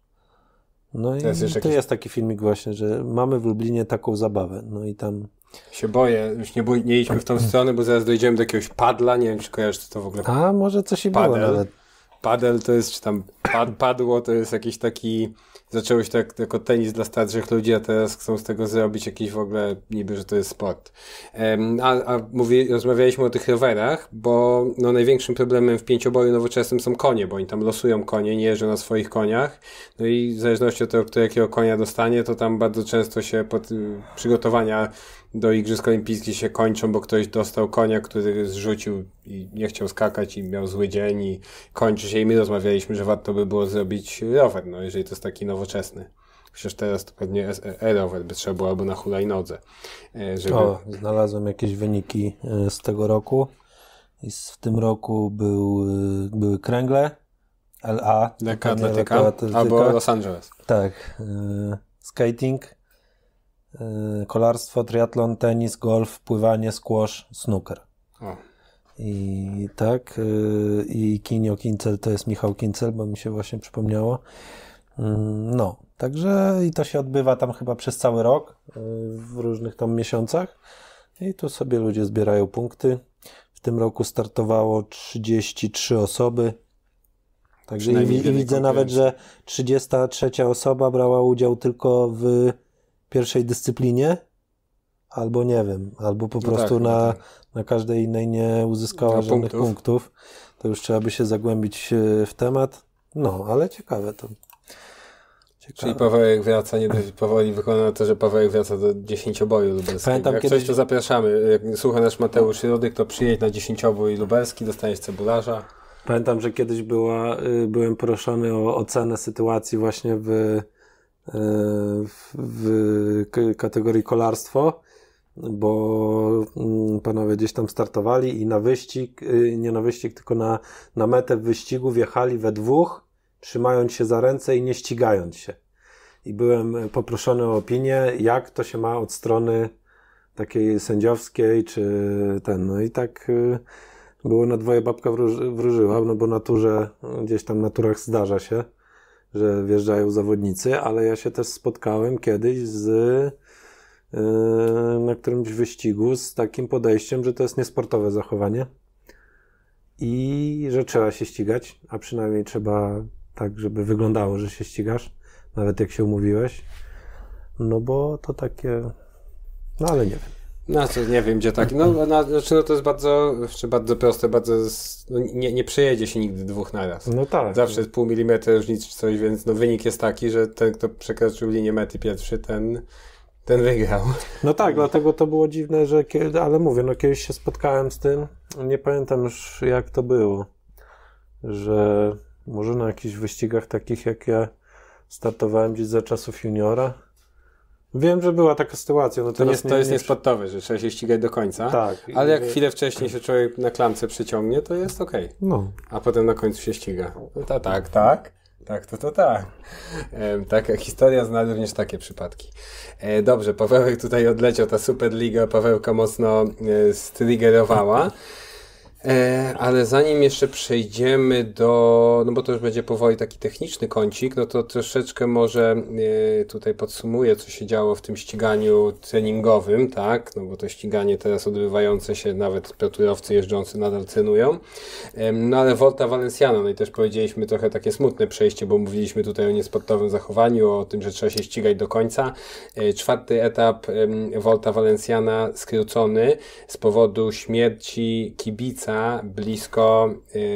No i to, jest, to jakiś... jest, taki filmik właśnie, że mamy w Lublinie taką zabawę. No i tam... Się boję, już nie, bój, nie idźmy w tą stronę, bo zaraz dojdziemy do jakiegoś padla, nie wiem czy kojarzysz to w ogóle. A, może coś się było nawet. Padel to jest, czy tam pad, padło, to jest jakiś taki zaczęło się tak jako tenis dla starszych ludzi, a teraz chcą z tego zrobić jakiś w ogóle niby, że to jest sport. A, a mówi, rozmawialiśmy o tych rowerach, bo no, największym problemem w pięcioboju nowoczesnym są konie, bo oni tam losują konie, nie jeżdżą na swoich koniach. No i w zależności od tego, kto jakiego konia dostanie, to tam bardzo często się pod, przygotowania do Igrzysk Olimpijskich się kończą, bo ktoś dostał konia, który zrzucił i nie chciał skakać i miał zły dzień i kończy się i my rozmawialiśmy, że warto by było zrobić rower, no jeżeli to jest taki nowoczesny. Przecież teraz to pewnie e-rower by trzeba było albo na hulajnodze. E, żeby... O, znalazłem jakieś wyniki e, z tego roku. I w tym roku był, e, były kręgle, LA, lekka atletyka, albo Los Angeles. Tak, skating, Y, kolarstwo, triatlon, tenis, golf, pływanie, squash, snooker. O. I tak, y, i Kinio Kincel to jest Michał Kincel, bo mi się właśnie przypomniało. Y, no, także i to się odbywa tam chyba przez cały rok, w różnych tam miesiącach. I tu sobie ludzie zbierają punkty. W tym roku startowało 33 osoby. Także i, i widzę nawet, że 33 osoba brała udział tylko w pierwszej dyscyplinie, albo nie wiem, albo po no prostu tak, no na, tak. na każdej innej nie uzyskała na żadnych punktów. punktów. To już trzeba by się zagłębić e, w temat. No, ale ciekawe to. Ciekawe. Czyli Pawełek wraca, nie dość powoli wykona to, że Pawełek wraca do dziesięcioboju lubelskiego. Pamiętam, jak kiedyś... coś, to zapraszamy. Jak słucha nasz Mateusz Rodyk, to przyjedź na dziesięciobój lubelski, dostaniesz cebularza. Pamiętam, że kiedyś była, y, byłem proszony o ocenę sytuacji właśnie w E, w kategorii kolarstwo, bo mm, panowie gdzieś tam startowali i na wyścig, y, nie na wyścig, tylko na, na metę wyścigu wjechali we dwóch, trzymając się za ręce i nie ścigając się. I byłem poproszony o opinię, jak to się ma od strony takiej sędziowskiej, czy ten. No i tak y, było na dwoje babka wróży, wróżyła, no bo naturze, gdzieś tam naturach zdarza się że wjeżdżają zawodnicy, ale ja się też spotkałem kiedyś z yy, na którymś wyścigu z takim podejściem, że to jest niesportowe zachowanie i że trzeba się ścigać, a przynajmniej trzeba tak, żeby wyglądało, że się ścigasz, nawet jak się umówiłeś. No bo to takie, no ale nie wiem. No to nie wiem, gdzie tak. No, no, znaczy, no to jest bardzo, znaczy bardzo proste, bardzo. No, nie, nie przejedzie się nigdy dwóch naraz. No tak. Zawsze jest pół milimetra różnicy czy coś, więc no, wynik jest taki, że ten, kto przekroczył linię mety pierwszy, ten, ten wygrał. No tak, dlatego to było dziwne, że kiedy, ale mówię, no kiedyś się spotkałem z tym. Nie pamiętam już jak to było, że może na jakichś wyścigach takich jak ja startowałem gdzieś za czasów juniora Wiem, że była taka sytuacja. No to jest, nie, to jest niesportowe, że trzeba się ścigać do końca. Tak. Ale jak chwilę wcześniej się człowiek na klamce przyciągnie, to jest okej. Okay. No. A potem na końcu się ściga. No ta, tak, tak. Tak, to to tak. taka historia zna również takie przypadki. E, dobrze, Pawełek tutaj odleciał, ta Superliga Pawełka mocno e, E, ale zanim jeszcze przejdziemy do, no bo to już będzie powoli taki techniczny kącik, no to troszeczkę może e, tutaj podsumuję, co się działo w tym ściganiu treningowym, tak? No bo to ściganie teraz odbywające się, nawet piotrowcy jeżdżący nadal cenują. E, no ale Volta Valenciano, no i też powiedzieliśmy trochę takie smutne przejście, bo mówiliśmy tutaj o niesportowym zachowaniu, o tym, że trzeba się ścigać do końca. E, czwarty etap Volta Valenciana skrócony z powodu śmierci kibica miejsca blisko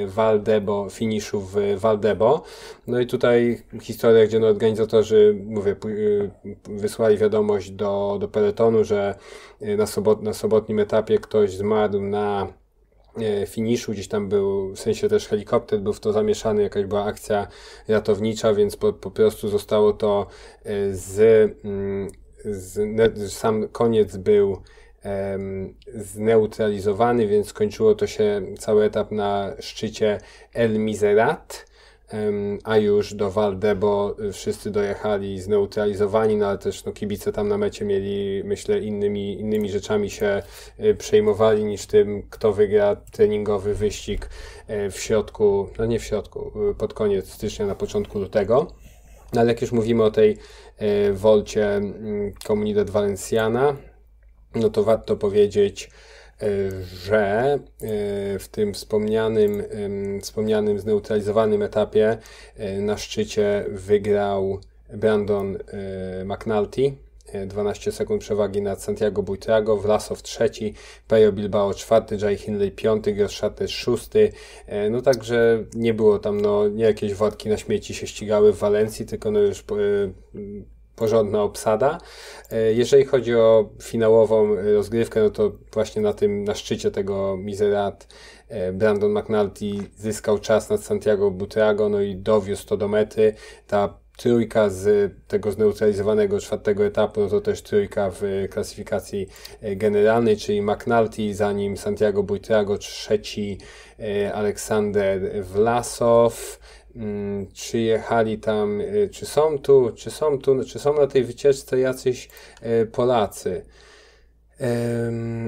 Waldebo, y, finiszu w Waldebo. No i tutaj historia, gdzie no organizatorzy, mówię, y, wysłali wiadomość do, do peletonu, że y, na, sobot, na sobotnim etapie ktoś zmarł na finiszu, gdzieś tam był, w sensie też helikopter był w to zamieszany, jakaś była akcja ratownicza, więc po, po prostu zostało to z, mm, z, sam koniec był zneutralizowany, więc skończyło to się cały etap na szczycie El Miserat, a już do Waldebo wszyscy dojechali zneutralizowani, no ale też no, kibice tam na mecie mieli, myślę, innymi, innymi rzeczami się y, przejmowali niż tym, kto wygra treningowy wyścig e, w środku, no nie w środku, y, pod koniec stycznia, na początku lutego. No ale jak już mówimy o tej e, wolcie Comunidad mm, Valenciana, no to warto powiedzieć, e, że e, w tym wspomnianym, wspomnianym zneutralizowanym etapie e, na szczycie wygrał Brandon McNulty. 12 sekund przewagi nad Santiago Buitrago, Vlasov trzeci, Pejo Bilbao czwarty, Jay Hindley piąty, Groszaty szósty. No także nie było tam no, nie jakieś władki na śmieci się ścigały w Walencji, tylko no już porządna obsada. E, jeżeli chodzi o finałową e, rozgrywkę, no to właśnie na tym, na szczycie tego Miserat e, Brandon McNulty zyskał czas nad Santiago Butrago, no i dowiózł to do mety. Ta trójka z tego zneutralizowanego czwartego etapu, no to też trójka w klasyfikacji generalnej, czyli McNulty, za nim Santiago Buitrago, trzeci Aleksander Vlasov czy mm, jechali tam, e, czy są tu, czy są tu, czy są na tej wycieczce jacyś e, Polacy?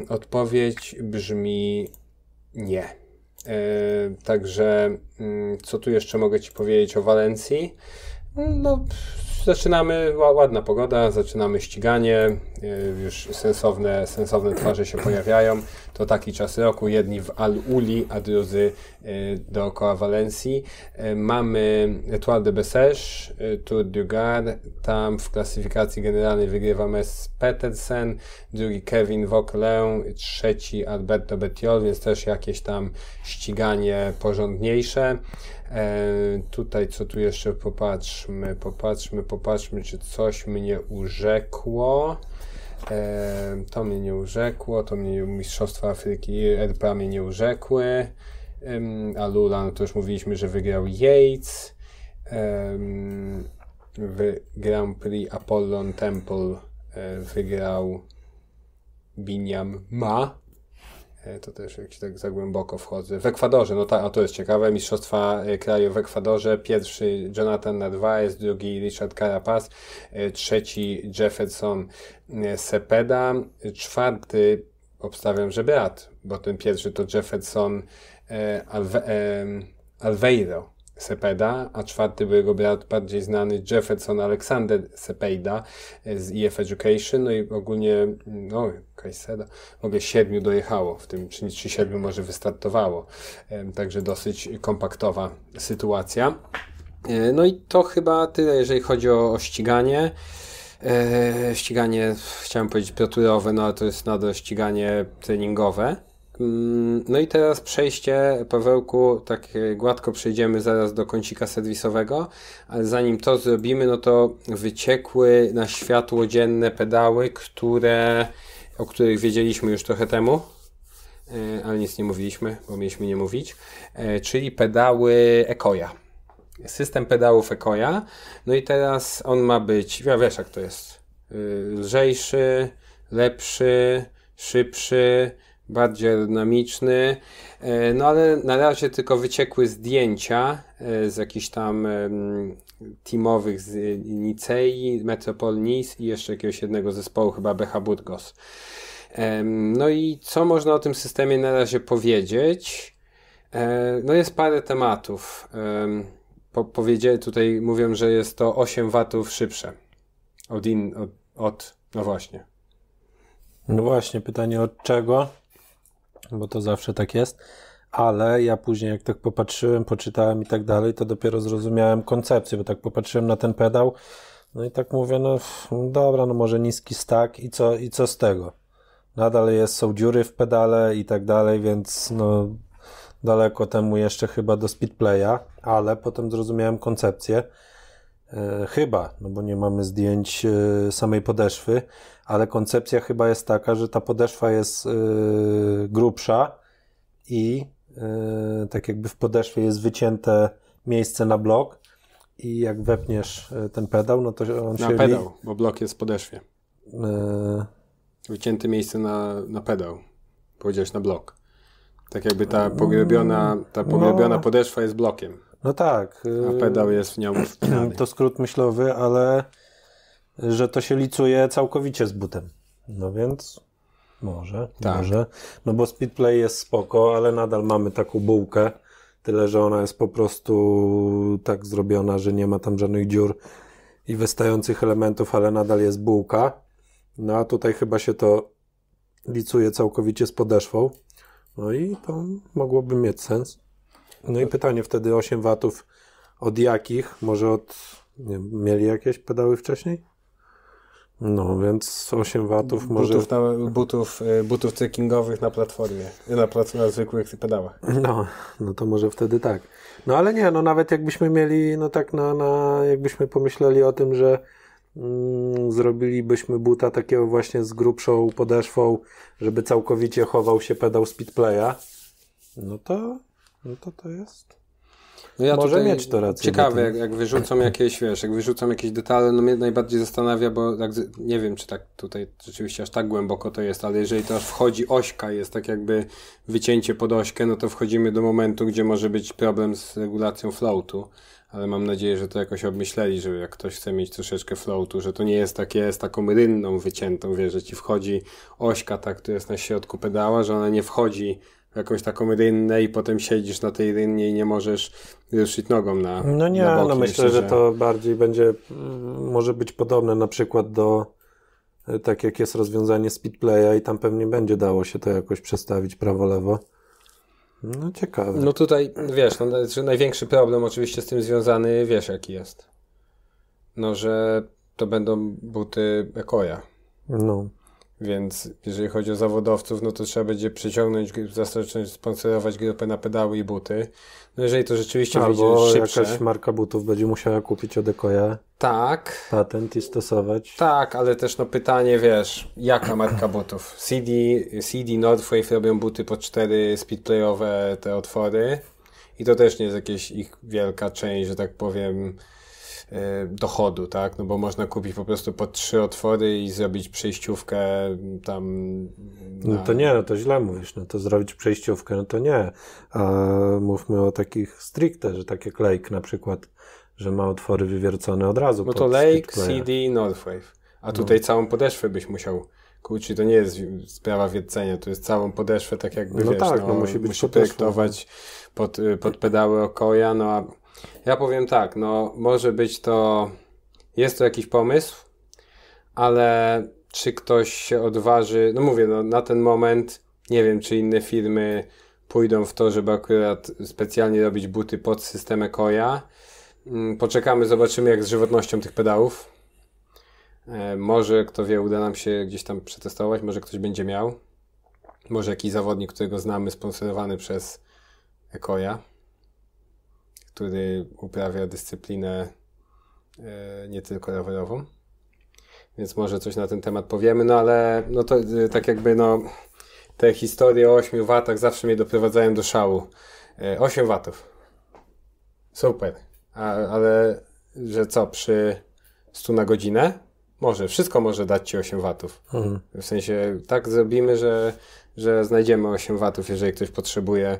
Odpowiedź brzmi nie. E, także, mm, co tu jeszcze mogę Ci powiedzieć o Walencji? No, zaczynamy, ładna pogoda, zaczynamy ściganie, już sensowne, sensowne twarze się pojawiają. To taki czas roku, jedni w Al-Uli, a drudzy e, dookoła Walencji. E, mamy Etoile de Bessèche, e, Tour du Gard, tam w klasyfikacji generalnej wygrywa Mes Petersen, drugi Kevin Vauquelin, trzeci Alberto Betiol, więc też jakieś tam ściganie porządniejsze. E, tutaj co tu jeszcze popatrzmy, popatrzmy, popatrzmy, czy coś mnie urzekło to mnie nie urzekło, to mnie Mistrzostwa Afryki RPA mnie nie urzekły, a Lula, no to już mówiliśmy, że wygrał Yates, w Grand Prix Apollon Temple e, wygrał Biniam Ma, E, to też jak się tak za głęboko wchodzę. W Ekwadorze, no a to jest ciekawe, Mistrzostwa e, Kraju w Ekwadorze. Pierwszy Jonathan Narvaez, drugi Richard Carapaz, e, trzeci Jefferson Sepeda, czwarty obstawiam, że Beat, bo ten pierwszy to Jefferson Alve, Alveiro Sepeda, a czwarty był jego brat bardziej znany Jefferson Alexander Sepeda e, z EF Education, no i ogólnie, no Kajseda, w ogóle siedmiu dojechało, w tym czy, czy siedmiu może wystartowało, także dosyć kompaktowa sytuacja. E, no i to chyba tyle, jeżeli chodzi o, o ściganie. E, ściganie, chciałem powiedzieć, piotrowe, no ale to jest nadal ściganie treningowe. Mm, no i teraz przejście, Pawełku, tak e, gładko przejdziemy zaraz do kącika serwisowego, ale zanim to zrobimy, no to wyciekły na światło dzienne pedały, które, o których wiedzieliśmy już trochę temu, e, ale nic nie mówiliśmy, bo mieliśmy nie mówić, e, czyli pedały Ekoja. System pedałów Ekoja. No i teraz on ma być, ja wiesz jak to jest, y, lżejszy, lepszy, szybszy, bardziej aerodynamiczny, e, no ale na razie tylko wyciekły zdjęcia e, z jakichś tam teamowych z Nicei, Metropolis i jeszcze jakiegoś jednego zespołu, chyba BH Burgos. No i co można o tym systemie na razie powiedzieć? E, no jest parę tematów. Po, powiedzieli tutaj, mówią, że jest to 8 watów szybsze od, in, od, od no właśnie. No właśnie, pytanie od czego? bo to zawsze tak jest. Ale ja później, jak tak popatrzyłem, poczytałem i tak dalej, to dopiero zrozumiałem koncepcję, bo tak popatrzyłem na ten pedał, no i tak mówię, no dobra, no może niski stak i co, i co z tego? Nadal jest, są dziury w pedale i tak dalej, więc no daleko temu jeszcze chyba do speedplaya, ale potem zrozumiałem koncepcję E, chyba, no bo nie mamy zdjęć e, samej podeszwy, ale koncepcja chyba jest taka, że ta podeszwa jest e, grubsza i tak jakby w podeszwie jest wycięte miejsce na blok i jak wepniesz ten pedał, no to on na się... Na pedał, li... bo blok jest w podeszwie. Wycięte miejsce na, na pedał. Powiedziałeś na blok. Tak jakby ta pogrebiona, ta pogrebiona no. podeszwa jest blokiem. No tak. A pedał jest w nią y, wpinany. To skrót myślowy, ale y, że to się licuje całkowicie z butem. No więc może, tak. może. No bo speedplay jest spoko, ale nadal mamy taką bułkę. Tyle, że ona jest po prostu tak zrobiona, że nie ma tam żadnych dziur i wystających elementów, ale nadal jest bułka. No a tutaj chyba się to licuje całkowicie z podeszwą. No i to mogłoby mieć sens. No i tak. pytanie wtedy 8 watów od jakich? Może od. Nie, mieli jakieś pedały wcześniej? No, więc 8 watów może. Butów, na, butów, y, butów trekkingowych na platformie, na, plat, na zwykłych pedałach. No, no to może wtedy tak. No ale nie, no nawet jakbyśmy mieli, no tak na, na jakbyśmy pomyśleli o tym, że mm, zrobilibyśmy buta takiego właśnie z grubszą podeszwą, żeby całkowicie chował się pedał speedplaya, no to no to to jest. No ja Może mieć to rację. Ciekawe, jak, jak wyrzucą jakieś, wiesz, jak wyrzucą jakieś detale, no mnie najbardziej zastanawia, bo tak, nie wiem, czy tak tutaj rzeczywiście aż tak głęboko to jest, ale jeżeli to aż wchodzi ośka, jest tak jakby wycięcie pod ośkę, no to wchodzimy do momentu, gdzie może być problem z regulacją floatu, ale mam nadzieję, że to jakoś obmyśleli, że jak ktoś chce mieć troszeczkę floatu, że to nie jest takie z taką rynną wyciętą, wiesz, że ci wchodzi ośka, tak, to jest na środku pedała, że ona nie wchodzi jakąś taką rynnę i potem siedzisz na tej rynnie i nie możesz ruszyć nogą na No nie, na boki, no myślę, myślę że... że... to bardziej będzie, może być podobne na przykład do e, tak jak jest rozwiązanie speedplaya i tam pewnie będzie dało się to jakoś przestawić prawo-lewo. No ciekawe. No tutaj, wiesz, no, że największy problem oczywiście z tym związany, wiesz jaki jest. No, że to będą buty Ekoja. No. Więc jeżeli chodzi o zawodowców, no to trzeba będzie przyciągnąć, zacząć sponsorować grupę na pedały i buty. No jeżeli to rzeczywiście Albo wyjdzie szybsze. jakaś marka butów będzie musiała kupić Odekoja. Tak. Patent i stosować. Tak, ale też no pytanie, wiesz, jaka marka butów? CD, CD Northwave robią buty po cztery speedplayowe te otwory i to też nie jest jakieś ich wielka część, że tak powiem, Y, dochodu, tak? No bo można kupić po prostu po trzy otwory i zrobić przejściówkę tam. Y, no na... No to nie, no to źle mówisz, no to zrobić przejściówkę, no to nie. A mówmy o takich stricte, że takie klejk na przykład, że ma otwory wywiercone od razu. No to Lake, CD i Northwave. A no. tutaj no. całą podeszwę byś musiał Kurczę, to nie jest sprawa wiercenia, to jest całą podeszwę, tak jakby, no wiesz, tak, no, no musi, być musi projektować pod, y, pod pedały okoja, no a ja powiem tak, no może być to, jest to jakiś pomysł, ale czy ktoś się odważy, no mówię, no na ten moment nie wiem, czy inne firmy pójdą w to, żeby akurat specjalnie robić buty pod systemę koja. Mm, poczekamy, zobaczymy jak z żywotnością tych pedałów. E, może, kto wie, uda nam się gdzieś tam przetestować, może ktoś będzie miał. Może jakiś zawodnik, którego znamy, sponsorowany przez Ekoja który uprawia dyscyplinę e, nie tylko rowerową. Więc może coś na ten temat powiemy, no ale no to e, tak jakby no te historie o 8 watach zawsze mnie doprowadzają do szału. 8 e, watów. Super. A, ale że co, przy 100 na godzinę? Może, wszystko może dać ci 8 watów. Mhm. W sensie tak zrobimy, że że znajdziemy 8 watów, jeżeli ktoś potrzebuje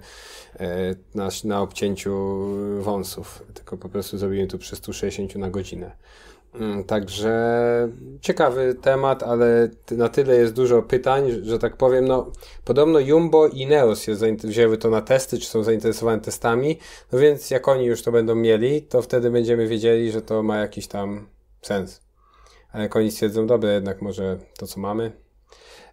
e, na, na obcięciu e, wąsów, tylko po prostu zrobimy to przy 160 na godzinę. Mm, także ciekawy temat, ale na tyle jest dużo pytań, że tak powiem, no podobno Jumbo i Neos je wzięły to na testy, czy są zainteresowane testami, no więc jak oni już to będą mieli, to wtedy będziemy wiedzieli, że to ma jakiś tam sens. Ale jak oni stwierdzą, dobre, jednak może to co mamy,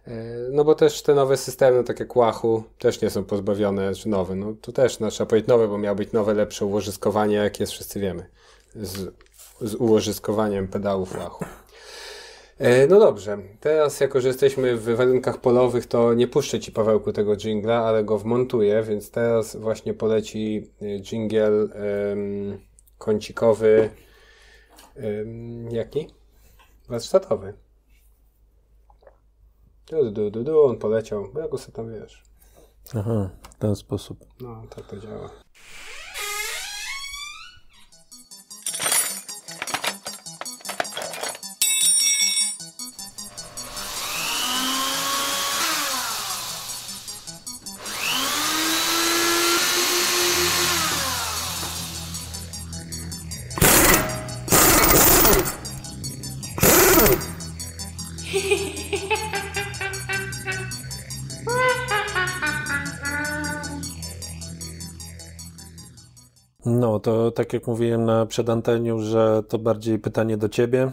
E, no bo też te nowe systemy, takie jak Wahoo, też nie są pozbawione, czy znaczy nowe, no to też no, trzeba powiedzieć nowe, bo miało być nowe, lepsze ułożyskowanie, jak jest, wszyscy wiemy, z, z ułożyskowaniem pedałów Wahoo. E, no dobrze, teraz jako, że jesteśmy w warunkach polowych, to nie puszczę Ci Pawełku tego jingla, ale go wmontuję, więc teraz właśnie poleci jingiel e, kącikowy, jaki? Warsztatowy. Du, du, du, du, on poleciał, bo ja go sobie tam wiesz. Aha, w ten sposób. No, tak to działa. No, to tak jak mówiłem na przedanteniu, że to bardziej pytanie do ciebie,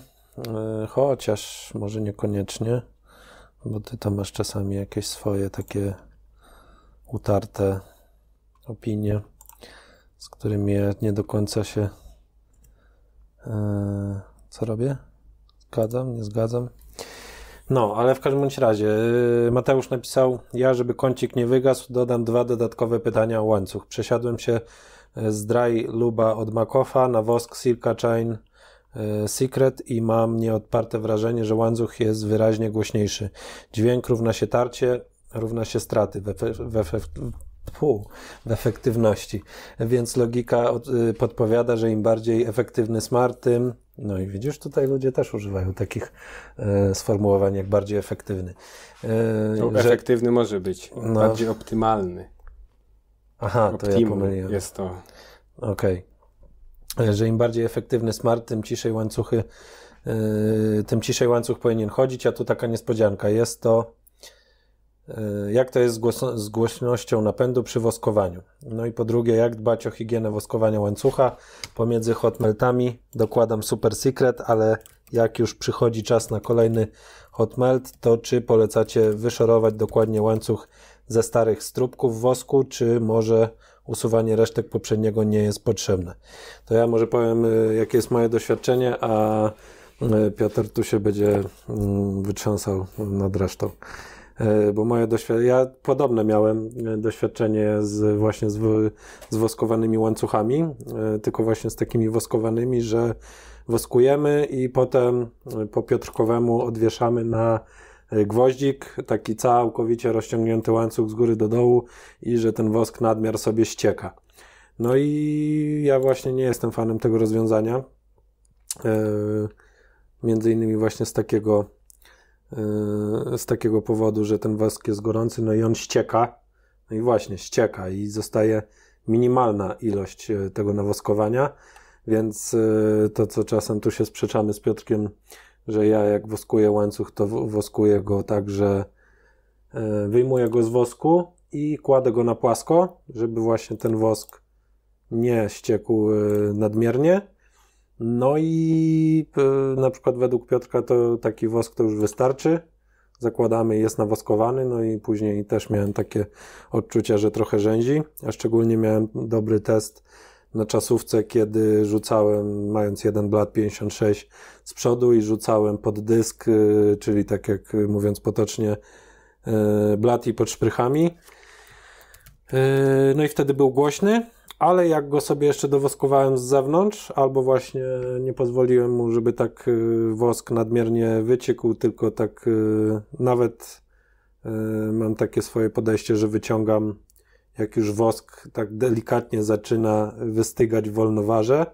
e, chociaż może niekoniecznie, bo ty tam masz czasami jakieś swoje takie utarte opinie, z którymi ja nie do końca się. E, co robię? Zgadzam, nie zgadzam. No, ale w każdym razie e, Mateusz napisał: Ja, żeby kącik nie wygasł, dodam dwa dodatkowe pytania o łańcuch. Przesiadłem się Zdraj Luba od Makofa na wosk Silka Chain e, Secret i mam nieodparte wrażenie, że łańcuch jest wyraźnie głośniejszy. Dźwięk równa się tarcie, równa się straty w, efe, w, efe, w efektywności. Więc logika od, y, podpowiada, że im bardziej efektywny smart, tym no i widzisz, tutaj ludzie też używają takich e, sformułowań jak bardziej efektywny. E, no, że, efektywny może być, no, bardziej optymalny. Aha, to ja pomyliłem. jest to. Okej. Okay. E, że im bardziej efektywny smart, tym ciszej łańcuchy, yy, tym ciszej łańcuch powinien chodzić, a tu taka niespodzianka. Jest to e, jak to jest z, z, głośnością napędu przy woskowaniu? No i po drugie, jak dbać o higienę woskowania łańcucha? Pomiędzy hotmeltami dokładam super secret, ale jak już przychodzi czas na kolejny hotmelt, to czy polecacie wyszorować dokładnie łańcuch ze starych stróbków wosku, czy może usuwanie resztek poprzedniego nie jest potrzebne. To ja może powiem, y, jakie jest moje doświadczenie, a y, Piotr tu się będzie mm, wytrząsał nad resztą. Y, bo moje doświadczenie, ja podobne miałem doświadczenie z właśnie z, z woskowanymi łańcuchami, tylko właśnie z takimi woskowanymi, że woskujemy i potem po Piotrkowemu odwieszamy na E, gwoździk, taki całkowicie rozciągnięty łańcuch z góry do dołu i że ten wosk nadmiar sobie ścieka. No i ja właśnie nie jestem fanem tego rozwiązania. E, między innymi właśnie z takiego, e, z takiego powodu, że ten wosk jest gorący, no i on ścieka. No i właśnie, ścieka i zostaje minimalna ilość tego nawoskowania, więc to, co czasem tu się sprzeczamy z Piotrkiem, że ja jak woskuję łańcuch, to woskuję go tak, że e, wyjmuję go z wosku i kładę go na płasko, żeby właśnie ten wosk nie ściekł e, nadmiernie. No i e, na przykład według Piotrka to taki wosk to już wystarczy. Zakładamy, jest nawoskowany, no i później też miałem takie odczucia, że trochę rzęzi, a szczególnie miałem dobry test na czasówce, kiedy rzucałem, mając jeden blat 56 z przodu i rzucałem pod dysk, y, czyli tak jak y, mówiąc potocznie, y, blat i pod szprychami. No i wtedy był głośny, ale jak go sobie jeszcze dowoskowałem z zewnątrz, albo właśnie nie pozwoliłem mu, żeby tak wosk nadmiernie wyciekł, tylko tak nawet mam takie swoje podejście, że wyciągam jak już wosk tak delikatnie zaczyna wystygać w wolnowarze,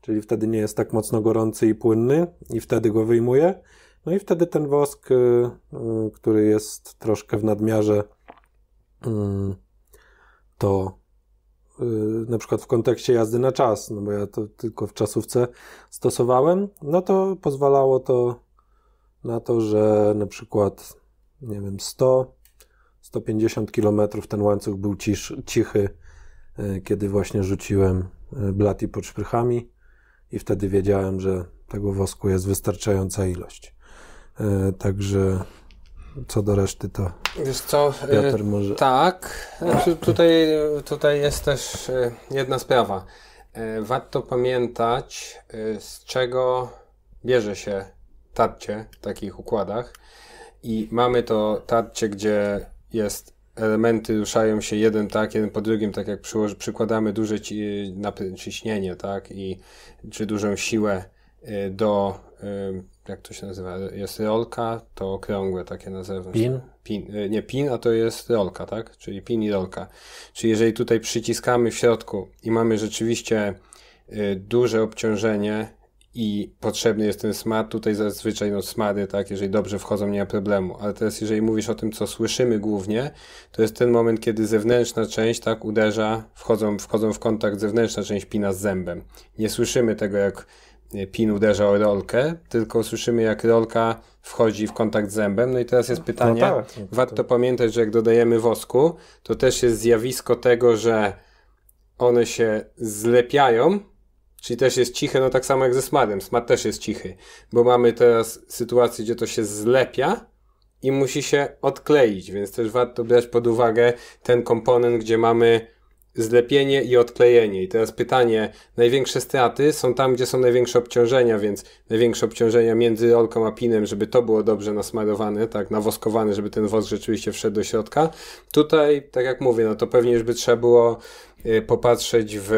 czyli wtedy nie jest tak mocno gorący i płynny, i wtedy go wyjmuję. No i wtedy ten wosk, y, y, który jest troszkę w nadmiarze, y, to na przykład w kontekście jazdy na czas, no bo ja to tylko w czasówce stosowałem, no to pozwalało to na to, że na przykład, nie wiem, 100 150 km ten łańcuch był cisz, cichy, e, kiedy właśnie rzuciłem e, blati pod szprychami i wtedy wiedziałem, że tego wosku jest wystarczająca ilość. E, także co do reszty to Wiesz co, Piotr może... Tak, znaczy tutaj, tutaj jest też jedna sprawa. Warto pamiętać, z czego bierze się tarcie w takich układach. I mamy to tarcie, gdzie jest elementy ruszają się jeden tak, jeden po drugim, tak jak przyłoży, przykładamy duże ci, ciśnienie, tak, i czy dużą siłę y, do, y, jak to się nazywa, jest rolka, to okrągłe takie nazewam. Pin? pin? Y, nie pin, a to jest rolka, tak, czyli pin i rolka. Czyli jeżeli tutaj przyciskamy w środku i mamy rzeczywiście duże obciążenie, i potrzebny jest ten smart. Tutaj zazwyczaj no, smary, tak, jeżeli dobrze wchodzą, nie ma problemu. Ale teraz, jeżeli mówisz o tym, co słyszymy głównie, to jest ten moment, kiedy zewnętrzna część tak uderza, wchodzą, wchodzą w kontakt zewnętrzna część pina z zębem. Nie słyszymy tego, jak e, pin uderza o rolkę, tylko słyszymy, jak rolka wchodzi w kontakt z zębem. No i teraz jest no pytanie, no tak, warto pamiętać, że jak dodajemy wosku, to też jest zjawisko tego, że one się zlepiają, Czyli też jest ciche, no tak samo jak ze smadem. Smad też jest cichy, bo mamy teraz sytuację, gdzie to się zlepia i musi się odkleić, więc też warto brać pod uwagę ten komponent, gdzie mamy zlepienie i odklejenie. I teraz pytanie, największe straty są tam, gdzie są największe obciążenia, więc największe obciążenia między rolką a pinem, żeby to było dobrze nasmarowane, tak, nawoskowane, żeby ten wosk rzeczywiście wszedł do środka. Tutaj, tak jak mówię, no to pewnie już by trzeba było Y, popatrzeć w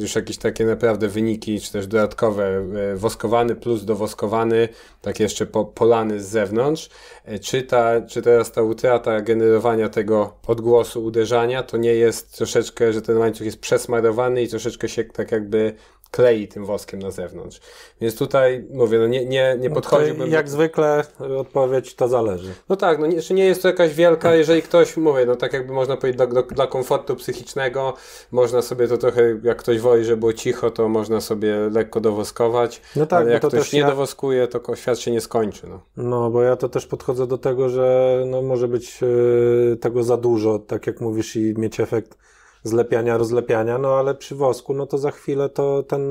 już jakieś takie naprawdę wyniki, czy też dodatkowe, y, woskowany plus dowoskowany, tak jeszcze po, polany z zewnątrz, y, czy, ta, czy teraz ta utrata generowania tego odgłosu uderzania, to nie jest troszeczkę, że ten łańcuch jest przesmarowany i troszeczkę się tak jakby klei tym woskiem na zewnątrz. Więc tutaj, mówię, no nie, nie, nie no podchodziłbym... No jak zwykle odpowiedź to zależy. No tak, no nie, nie jest to jakaś wielka, jeżeli ktoś, mówię, no tak jakby można powiedzieć, do, do, dla komfortu psychicznego można sobie to trochę, jak ktoś woli, żeby było cicho, to można sobie lekko dowoskować, no tak, ale jak to ktoś nie ja... dowoskuje, to świat się nie skończy. No. no, bo ja to też podchodzę do tego, że no, może być yy, tego za dużo, tak jak mówisz, i mieć efekt zlepiania, rozlepiania, no ale przy wosku, no to za chwilę to ten,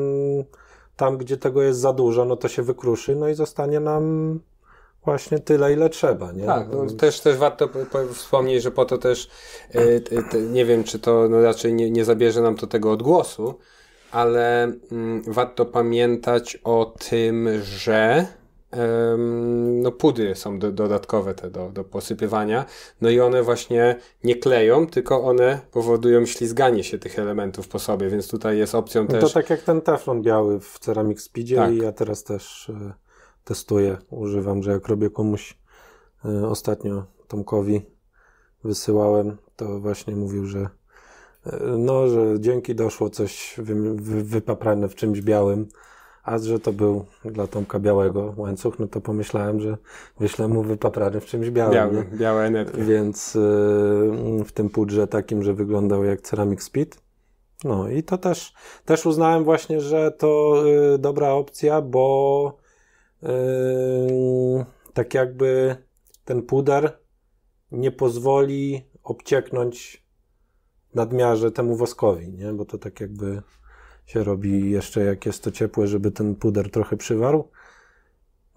tam gdzie tego jest za dużo, no to się wykruszy, no i zostanie nam właśnie tyle, ile trzeba. Nie? Tak, no, też, też warto wspomnieć, że po to też, e, nie wiem, czy to no, raczej nie, nie zabierze nam to tego odgłosu, ale yy, warto pamiętać o tym, że no pudy są do, dodatkowe te do, do posypywania, no i one właśnie nie kleją, tylko one powodują ślizganie się tych elementów po sobie, więc tutaj jest opcją no to też... To tak jak ten teflon biały w Ceramic Speedzie tak. i ja teraz też y, testuję, używam, że jak robię komuś y, ostatnio Tomkowi wysyłałem, to właśnie mówił, że y, no, że dzięki doszło coś wy, wy, wypaprane w czymś białym, a że to był dla Tomka Białego łańcuch, no to pomyślałem, że wyślę mu wypaprany w czymś białym. Biały, białe Więc y, w tym pudrze takim, że wyglądał jak Ceramic Speed. No i to też, też uznałem właśnie, że to y, dobra opcja, bo y, tak jakby ten puder nie pozwoli obcieknąć nadmiarze temu woskowi, nie? bo to tak jakby się robi jeszcze jak jest to ciepłe, żeby ten puder trochę przywarł.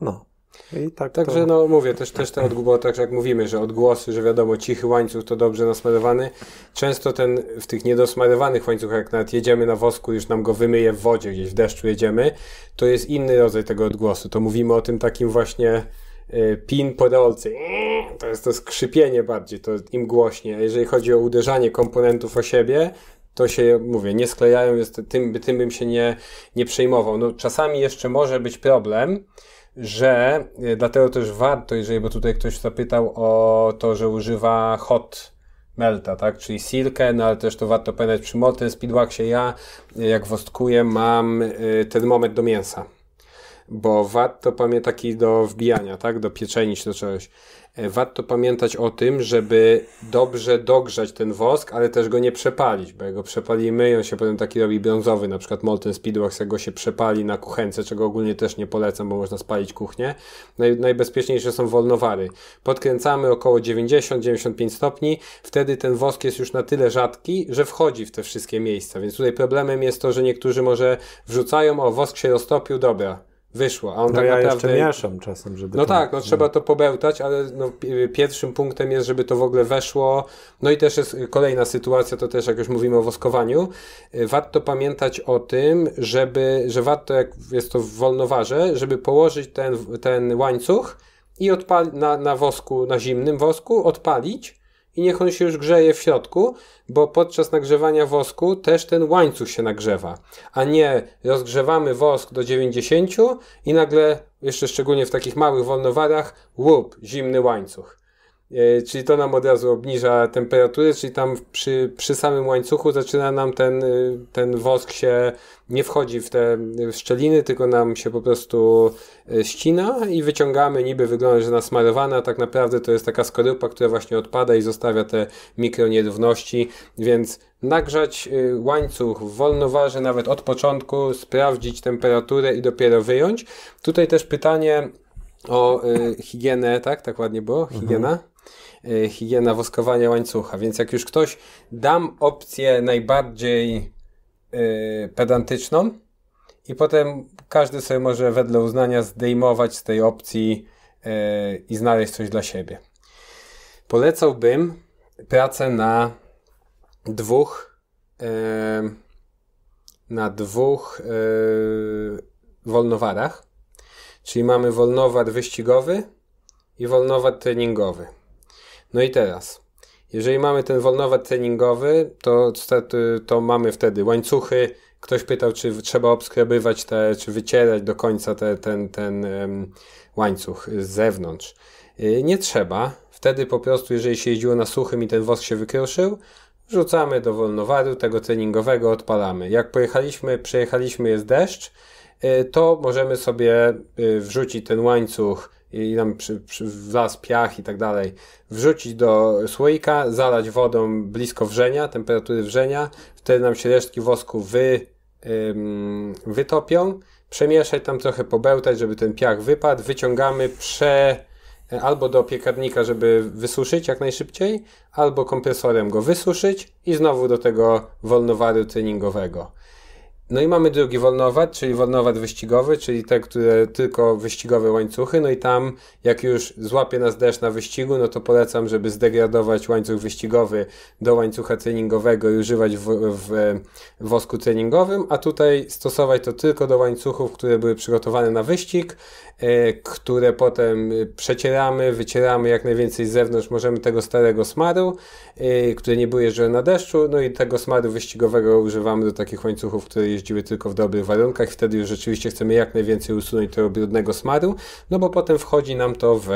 No. I tak Także to... no mówię, też, też ten odgłos, tak jak mówimy, że odgłosy, że wiadomo, cichy łańcuch to dobrze nasmarowany. Często ten w tych niedosmarowanych łańcuchach, jak nawet jedziemy na wosku, już nam go wymyje w wodzie, gdzieś w deszczu jedziemy, to jest inny rodzaj tego odgłosu. To mówimy o tym takim właśnie y, pin po To jest to skrzypienie bardziej, to im głośniej. A jeżeli chodzi o uderzanie komponentów o siebie, to się, mówię, nie sklejają, jest, tym, tym bym się nie, nie przejmował. No, czasami jeszcze może być problem, że e, dlatego też warto, jeżeli, bo tutaj ktoś zapytał o to, że używa hot melta, tak, czyli silkę, no ale też to warto pamiętać przy motym speedwaxie ja, e, jak wostkuję, mam e, ten moment do mięsa bo wad to pamięta taki do wbijania, tak? Do pieczeni czy do czegoś. E, wad to pamiętać o tym, żeby dobrze dogrzać ten wosk, ale też go nie przepalić, bo jak go przepalimy i on się potem taki robi brązowy, na przykład Molten Speedworks, jak go się przepali na kuchence, czego ogólnie też nie polecam, bo można spalić kuchnię. Naj, najbezpieczniejsze są wolnowary. Podkręcamy około 90-95 stopni, wtedy ten wosk jest już na tyle rzadki, że wchodzi w te wszystkie miejsca, więc tutaj problemem jest to, że niektórzy może wrzucają, o wosk się roztopił, dobra, wyszło. A on no tak ja naprawdę... jeszcze mieszam czasem, żeby... No to... tak, no, trzeba to pobełtać, ale no, pierwszym punktem jest, żeby to w ogóle weszło. No i też jest kolejna sytuacja, to też jak już mówimy o woskowaniu, y, warto pamiętać o tym, żeby, że warto, jak jest to w wolnowarze, żeby położyć ten, ten łańcuch i odpal na, na wosku, na zimnym wosku, odpalić, i niech on się już grzeje w środku, bo podczas nagrzewania wosku też ten łańcuch się nagrzewa, a nie rozgrzewamy wosk do 90 i nagle, jeszcze szczególnie w takich małych wolnowarach, łup, zimny łańcuch. E, czyli to nam od razu obniża temperaturę, czyli tam przy, przy samym łańcuchu zaczyna nam ten, e, ten wosk się nie wchodzi w te e, szczeliny, tylko nam się po prostu ścina i wyciągamy, niby wygląda, że nasmarowana, tak naprawdę to jest taka skorupa, która właśnie odpada i zostawia te mikronierówności, więc nagrzać łańcuch w wolnowarze nawet od początku, sprawdzić temperaturę i dopiero wyjąć. Tutaj też pytanie o y, higienę, tak? Tak ładnie było? Higiena? Mhm. Y, higiena woskowania łańcucha. Więc jak już ktoś dam opcję najbardziej y, pedantyczną i potem każdy sobie może wedle uznania zdejmować z tej opcji y, i znaleźć coś dla siebie. Polecałbym pracę na dwóch na dwóch wolnowarach. Czyli mamy wolnowar wyścigowy i wolnowar treningowy. No i teraz, jeżeli mamy ten wolnowat treningowy, to, to mamy wtedy łańcuchy. Ktoś pytał, czy trzeba obskrebywać te, czy wycierać do końca te, ten, ten um, łańcuch z zewnątrz. Y, nie trzeba. Wtedy po prostu, jeżeli się jeździło na suchym i ten wosk się wykruszył, rzucamy do wolnowaru tego treningowego, odpalamy. Jak pojechaliśmy, przejechaliśmy, jest deszcz, y, to możemy sobie y, wrzucić ten łańcuch i tam przy, przy piach i tak dalej, wrzucić do słoika, zalać wodą blisko wrzenia, temperatury wrzenia, wtedy nam się resztki wosku wy, ym, wytopią, przemieszać tam trochę, pobełtać, żeby ten piach wypadł, wyciągamy, prze e, albo do piekarnika, żeby wysuszyć jak najszybciej, albo kompresorem go wysuszyć i znowu do tego wolnowaru treningowego. No i mamy drugi wolnowad, czyli wolnowad wyścigowy, czyli te, które tylko wyścigowe łańcuchy. No i tam, jak już złapie nas deszcz na wyścigu, no to polecam, żeby zdegradować łańcuch wyścigowy do łańcucha treningowego i używać w, w wosku treningowym, a tutaj stosować to tylko do łańcuchów, które były przygotowane na wyścig E, które potem e, przecieramy, wycieramy jak najwięcej z zewnątrz możemy tego starego smaru, e, który nie były jeżdżone na deszczu, no i tego smaru wyścigowego używamy do takich łańcuchów, które jeździły tylko w dobrych warunkach, wtedy już rzeczywiście chcemy jak najwięcej usunąć tego brudnego smaru, no bo potem wchodzi nam to w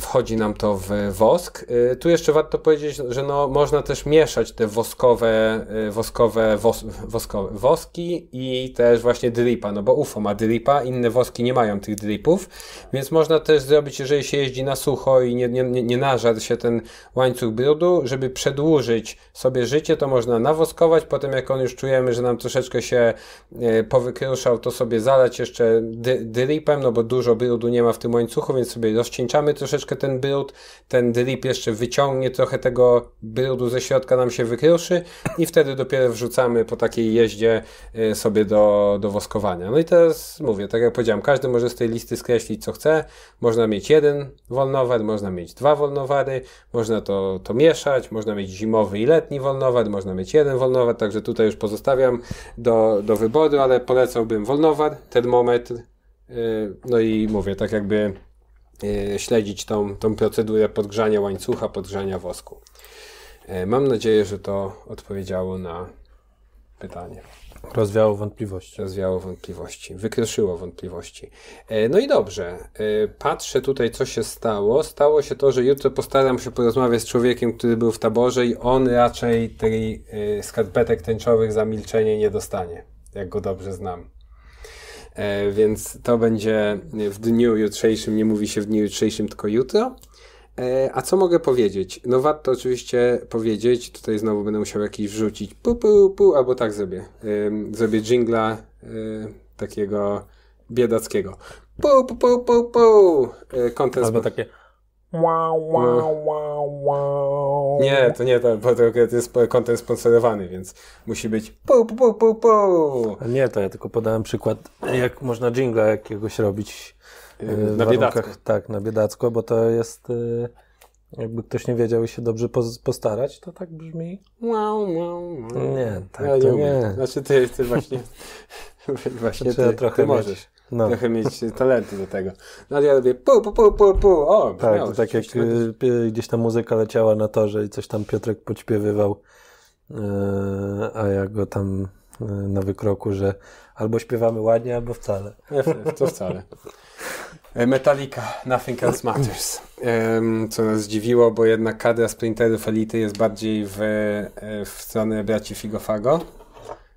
wchodzi nam to w wosk. Y, tu jeszcze warto powiedzieć, że no, można też mieszać te woskowe, y, woskowe, wos, woskowe woski i też właśnie dripa, no bo UFO ma dripa, inne woski nie mają tych dripów, więc można też zrobić, jeżeli się jeździ na sucho i nie, nie, nie nażar się ten łańcuch brudu, żeby przedłużyć sobie życie, to można nawoskować, potem jak on już czujemy, że nam troszeczkę się y, powykruszał, to sobie zalać jeszcze dripem, no bo dużo brudu nie ma w tym łańcuchu, więc sobie rozciągamy odcieńczamy troszeczkę ten brud, ten drip jeszcze wyciągnie trochę tego brudu ze środka, nam się wykruszy i wtedy dopiero wrzucamy po takiej jeździe y, sobie do, do woskowania. No i teraz mówię, tak jak powiedziałem, każdy może z tej listy skreślić co chce, można mieć jeden wolnowar, można mieć dwa wolnowary, można to, to mieszać, można mieć zimowy i letni wolnowar, można mieć jeden wolnowar, także tutaj już pozostawiam do, do wyboru, ale polecałbym wolnowar, termometr, y, no i mówię, tak jakby Y, śledzić tą, tą procedurę podgrzania łańcucha, podgrzania wosku. Y, mam nadzieję, że to odpowiedziało na pytanie. Rozwiało wątpliwości. Rozwiało wątpliwości, Wykreszyło wątpliwości. Y, no i dobrze, patrzę tutaj, co się stało. Stało się to, że jutro postaram się porozmawiać z człowiekiem, który był w taborze i on raczej tej skarpetek tęczowych za milczenie nie dostanie, jak go dobrze znam. E, więc to będzie w dniu jutrzejszym, nie mówi się w dniu jutrzejszym, tylko jutro. E, a co mogę powiedzieć? No warto oczywiście powiedzieć, tutaj znowu będę musiał jakiś wrzucić pu pu pu, albo tak zrobię. Zrobię jingla e, takiego biedackiego. Pu pu pu pu pu. Content albo takie Mm. Nie, to nie, to, to jest kontent sponsorowany, więc musi być pu, pu, pu, pu. Nie, to ja tylko podałem przykład, jak można jingla jakiegoś robić yy, yy, na biedacko. Tak, na biedacko, bo to jest... Yy, jakby ktoś nie wiedział i się dobrze postarać, to tak brzmi. Nie, tak ja nie, nie. Znaczy ty, ty właśnie... właśnie znaczy, ty, ja trochę ty możesz. No. Trochę mieć talenty do tego. No ja robię pu, pu, pu, pu, pu. O, tak, to tak jak y, y, gdzieś ta muzyka leciała na torze i coś tam Piotrek podśpiewywał, y, a ja go tam y, na wykroku, że albo śpiewamy ładnie, albo wcale. To wcale. E, Metallica, Nothing Else Matters. Co nas zdziwiło, bo jednak kadra sprinterów elity jest bardziej w, e, w stronę braci Figofago.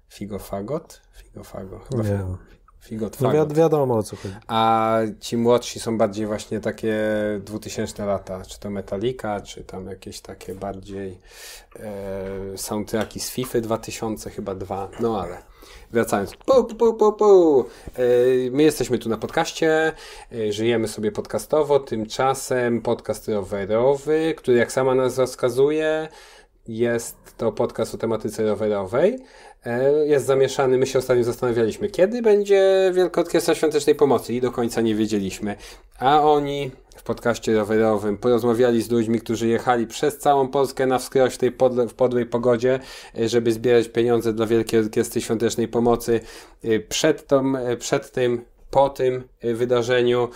Figofagot? Figofago. Chyba Figot, no wi wiadomo o co chodzi. A ci młodsi są bardziej właśnie takie 2000 lata, czy to Metallica, czy tam jakieś takie bardziej e, soundtracki z FIFA 2000, chyba dwa, no ale wracając. Pu, pu, pu, pu. E, my jesteśmy tu na podcaście, e, żyjemy sobie podcastowo, tymczasem podcast rowerowy, który jak sama nas rozkazuje, jest to podcast o tematyce rowerowej. E, jest zamieszany. My się ostatnio zastanawialiśmy, kiedy będzie Wielka Orkiestra Świątecznej Pomocy i do końca nie wiedzieliśmy. A oni w podcaście rowerowym porozmawiali z ludźmi, którzy jechali przez całą Polskę na wskroś w tej podle, w podłej pogodzie, e, żeby zbierać pieniądze dla Wielkiej Orkiestry Świątecznej Pomocy. E, przed, tą, przed tym, po tym wydarzeniu,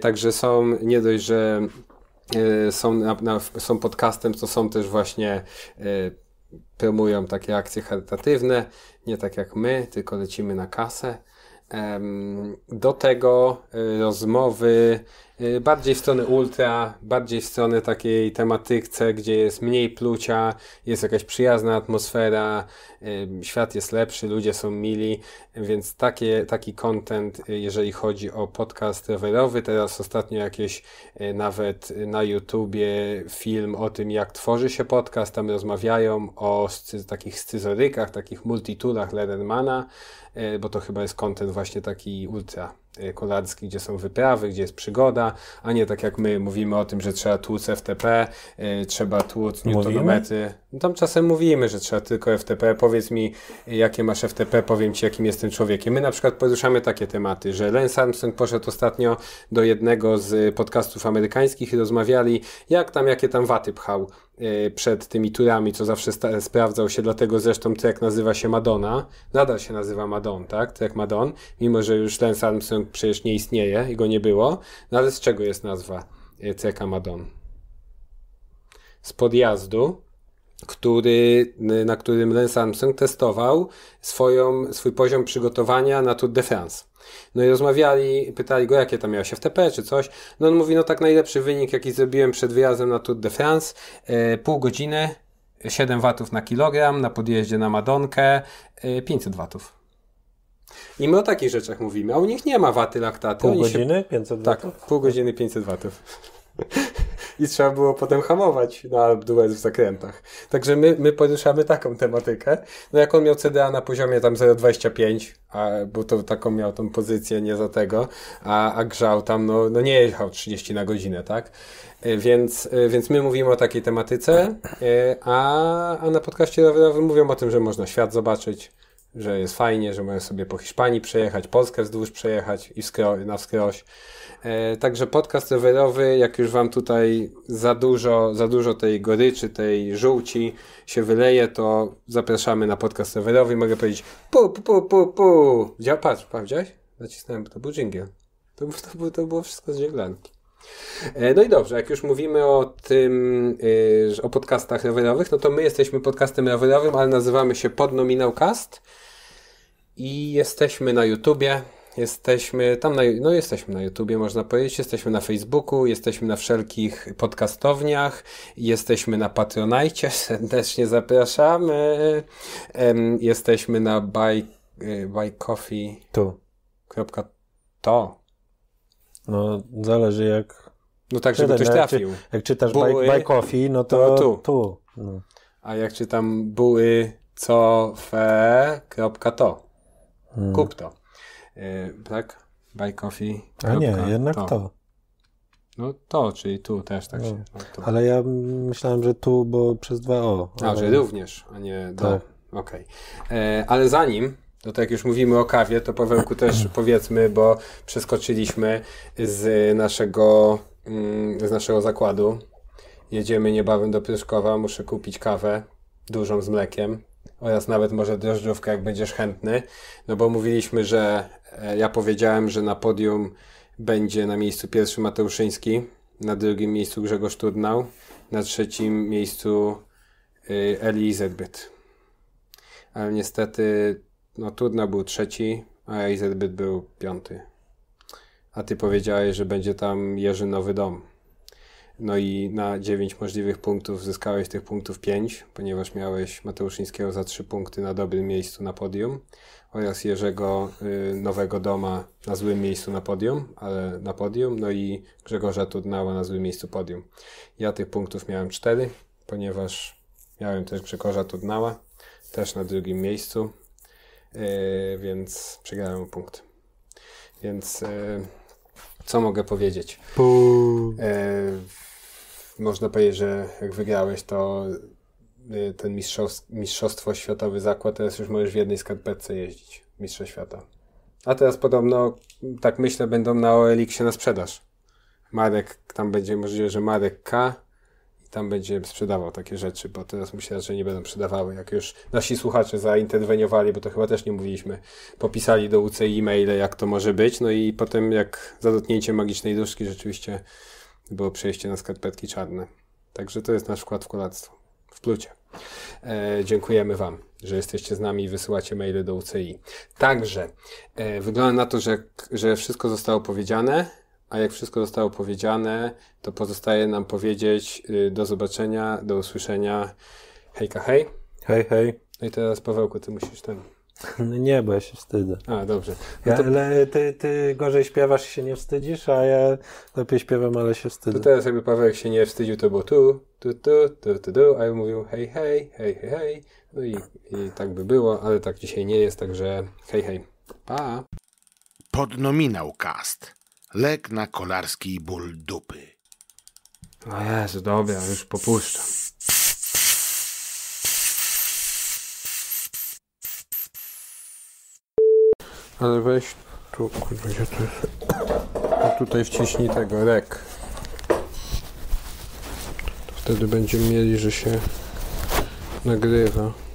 także są nie dość, że są, na, na, są podcastem, to są też właśnie promują takie akcje charytatywne, nie tak jak my, tylko lecimy na kasę. Do tego y, rozmowy Y, bardziej w stronę ultra, bardziej w stronę takiej tematykce, gdzie jest mniej plucia, jest jakaś przyjazna atmosfera, y, świat jest lepszy, ludzie są mili, więc takie, taki content, y, jeżeli chodzi o podcast rowerowy, teraz ostatnio jakieś nawet na YouTubie film o tym, jak tworzy się podcast, tam rozmawiają o takich scyzorykach, takich multitulach Ledermana, bo to chyba jest content właśnie taki ultra. Y, kolarski, gdzie są wyprawy, gdzie jest przygoda, a nie tak jak my mówimy o tym, że trzeba tłuc FTP, yy, trzeba tłuc newtonometry. No tam czasem mówimy, że trzeba tylko FTP, powiedz mi jakie masz FTP, powiem Ci jakim jestem człowiekiem. My na przykład poruszamy takie tematy, że Lance Armstrong poszedł ostatnio do jednego z podcastów amerykańskich i rozmawiali jak tam, jakie tam waty pchał Y, przed tymi turami, co zawsze sprawdzał się, dlatego zresztą track nazywa się Madonna, nadal się nazywa Madon, tak? Track Madon, mimo że już Lance Armstrong przecież nie istnieje i go nie było, no ale z czego jest nazwa tracka y, Madon? Z podjazdu, który, y, na którym Lance Armstrong testował swoją, swój poziom przygotowania na Tour de France. No i rozmawiali, pytali go, jakie tam miałeś FTP czy coś. No on mówi, no tak najlepszy wynik, jaki zrobiłem przed wyjazdem na Tour de France, e, pół godziny, 7 watów na kilogram, na podjeździe na Madonkę, e, 500 watów. I my o takich rzeczach mówimy, a u nich nie ma waty laktaty. Pół Oni godziny się... 500 tak, watów? Tak, pół godziny 500 watów. I trzeba było potem hamować na duet w zakrętach. Także my, my poruszamy taką tematykę. No jak on miał CDA na poziomie tam 0,25, a, bo to taką miał tą pozycję, nie za tego, a, a grzał tam, no, no nie jechał 30 na godzinę, tak? E, więc, e, więc my mówimy o takiej tematyce, e, a, a na podcaście rowerowym mówią o tym, że można świat zobaczyć, że jest fajnie, że możemy sobie po Hiszpanii przejechać, Polskę wzdłuż przejechać i wskro, na wskroś. E, także podcast rowerowy, jak już Wam tutaj za dużo, za dużo tej goryczy, tej żółci się wyleje, to zapraszamy na podcast rowerowy. Mogę powiedzieć pu, pu, pu, pu, pu. Widział, patrz, patrz, Nacisnąłem, to był dżingiel. To, to, to, było wszystko z dżinglanki. E, no i dobrze, jak już mówimy o tym, y, o podcastach rowerowych, no to my jesteśmy podcastem rowerowym, ale nazywamy się Podnominał Cast. I jesteśmy na YouTubie, jesteśmy tam na, no jesteśmy na YouTubie, można powiedzieć, jesteśmy na Facebooku, jesteśmy na wszelkich podcastowniach, jesteśmy na Patronajcie, serdecznie zapraszamy. Jesteśmy na buy, y, buy coffee. Tu. Kropka to. No, zależy jak. No tak, żeby ktoś no, trafił. Jak, jak czytasz Buy Buy coffee, no to, to tu. tu. No. A jak czytam buły co fe, kropka to. Hmm. Kup to. Y, tak? Buy coffee. A nie, jednak to. to. No to, czyli tu też tak no. się. No ale ja myślałem, że tu, bo przez dwa o. Ale... A, że również, a nie do. Tak. Okej. Okay. E, ale zanim, no to jak już mówimy o kawie, to Pawełku też powiedzmy, bo przeskoczyliśmy z naszego, mm, z naszego zakładu. Jedziemy niebawem do Pryszkowa, muszę kupić kawę dużą z mlekiem oraz nawet może drożdżówkę, jak będziesz chętny. No bo mówiliśmy, że e, ja powiedziałem, że na podium będzie na miejscu Mateusz Mateuszyński, na drugim miejscu Grzegorz Tudnał, na trzecim miejscu y, Eli Zedbyt. Ale niestety, no Tudna był trzeci, a Eli Zedbyt był piąty. A ty powiedziałeś, że będzie tam Jerzy Nowy Dom. No i na 9 możliwych punktów zyskałeś tych punktów 5, ponieważ miałeś Mateuszyńskiego za 3 punkty na dobrym miejscu na podium oraz Jerzego y, Nowego Doma na złym miejscu na podium, ale na podium, no i Grzegorza Tudnała na złym miejscu podium. Ja tych punktów miałem 4, ponieważ miałem też Grzegorza Tudnała, też na drugim miejscu, y, więc przegrałem punkt. Więc... Y, co mogę powiedzieć? E, można powiedzieć, że jak wygrałeś, to e, ten mistrzostwo światowy zakład, teraz już możesz w jednej skarpetce jeździć. Mistrza świata. A teraz podobno, tak myślę, będą na OLX się na sprzedaż. Marek, tam będzie możliwe, że Marek K tam będzie sprzedawał takie rzeczy, bo teraz mu się raczej nie będą sprzedawały, Jak już nasi słuchacze zainterweniowali, bo to chyba też nie mówiliśmy, popisali do UCI e-maile, jak to może być, no i potem jak za dotknięcie magicznej duszki rzeczywiście było przejście na skarpetki czarne. Także to jest nasz wkład w kolactwo, w plucie. E, dziękujemy Wam, że jesteście z nami i wysyłacie maile do UCI. Także e, wygląda na to, że, że wszystko zostało powiedziane. A jak wszystko zostało powiedziane, to pozostaje nam powiedzieć y, do zobaczenia, do usłyszenia. Hejka, hej. Hej, hej. No i teraz Pawełku, ty musisz ten. No nie, bo ja się wstydzę. A, dobrze. No to... ja, ale ty, ty gorzej śpiewasz się nie wstydzisz, a ja lepiej śpiewam, ale się wstydzę. To teraz jakby Pawełek się nie wstydził, to było tu, tu, tu, tu, tu, tu, a ja mówił hej, hej, hej, hej, hej. No i, i tak by było, ale tak dzisiaj nie jest, także hej, hej. Pa! Podnominał cast lek na kolarski ból dupy. O no jest, dobra, już popuszczam. Ale weź tu, kurwa, gdzie to jest? tutaj wciśnij tego, lek. wtedy będziemy mieli, że się nagrywa.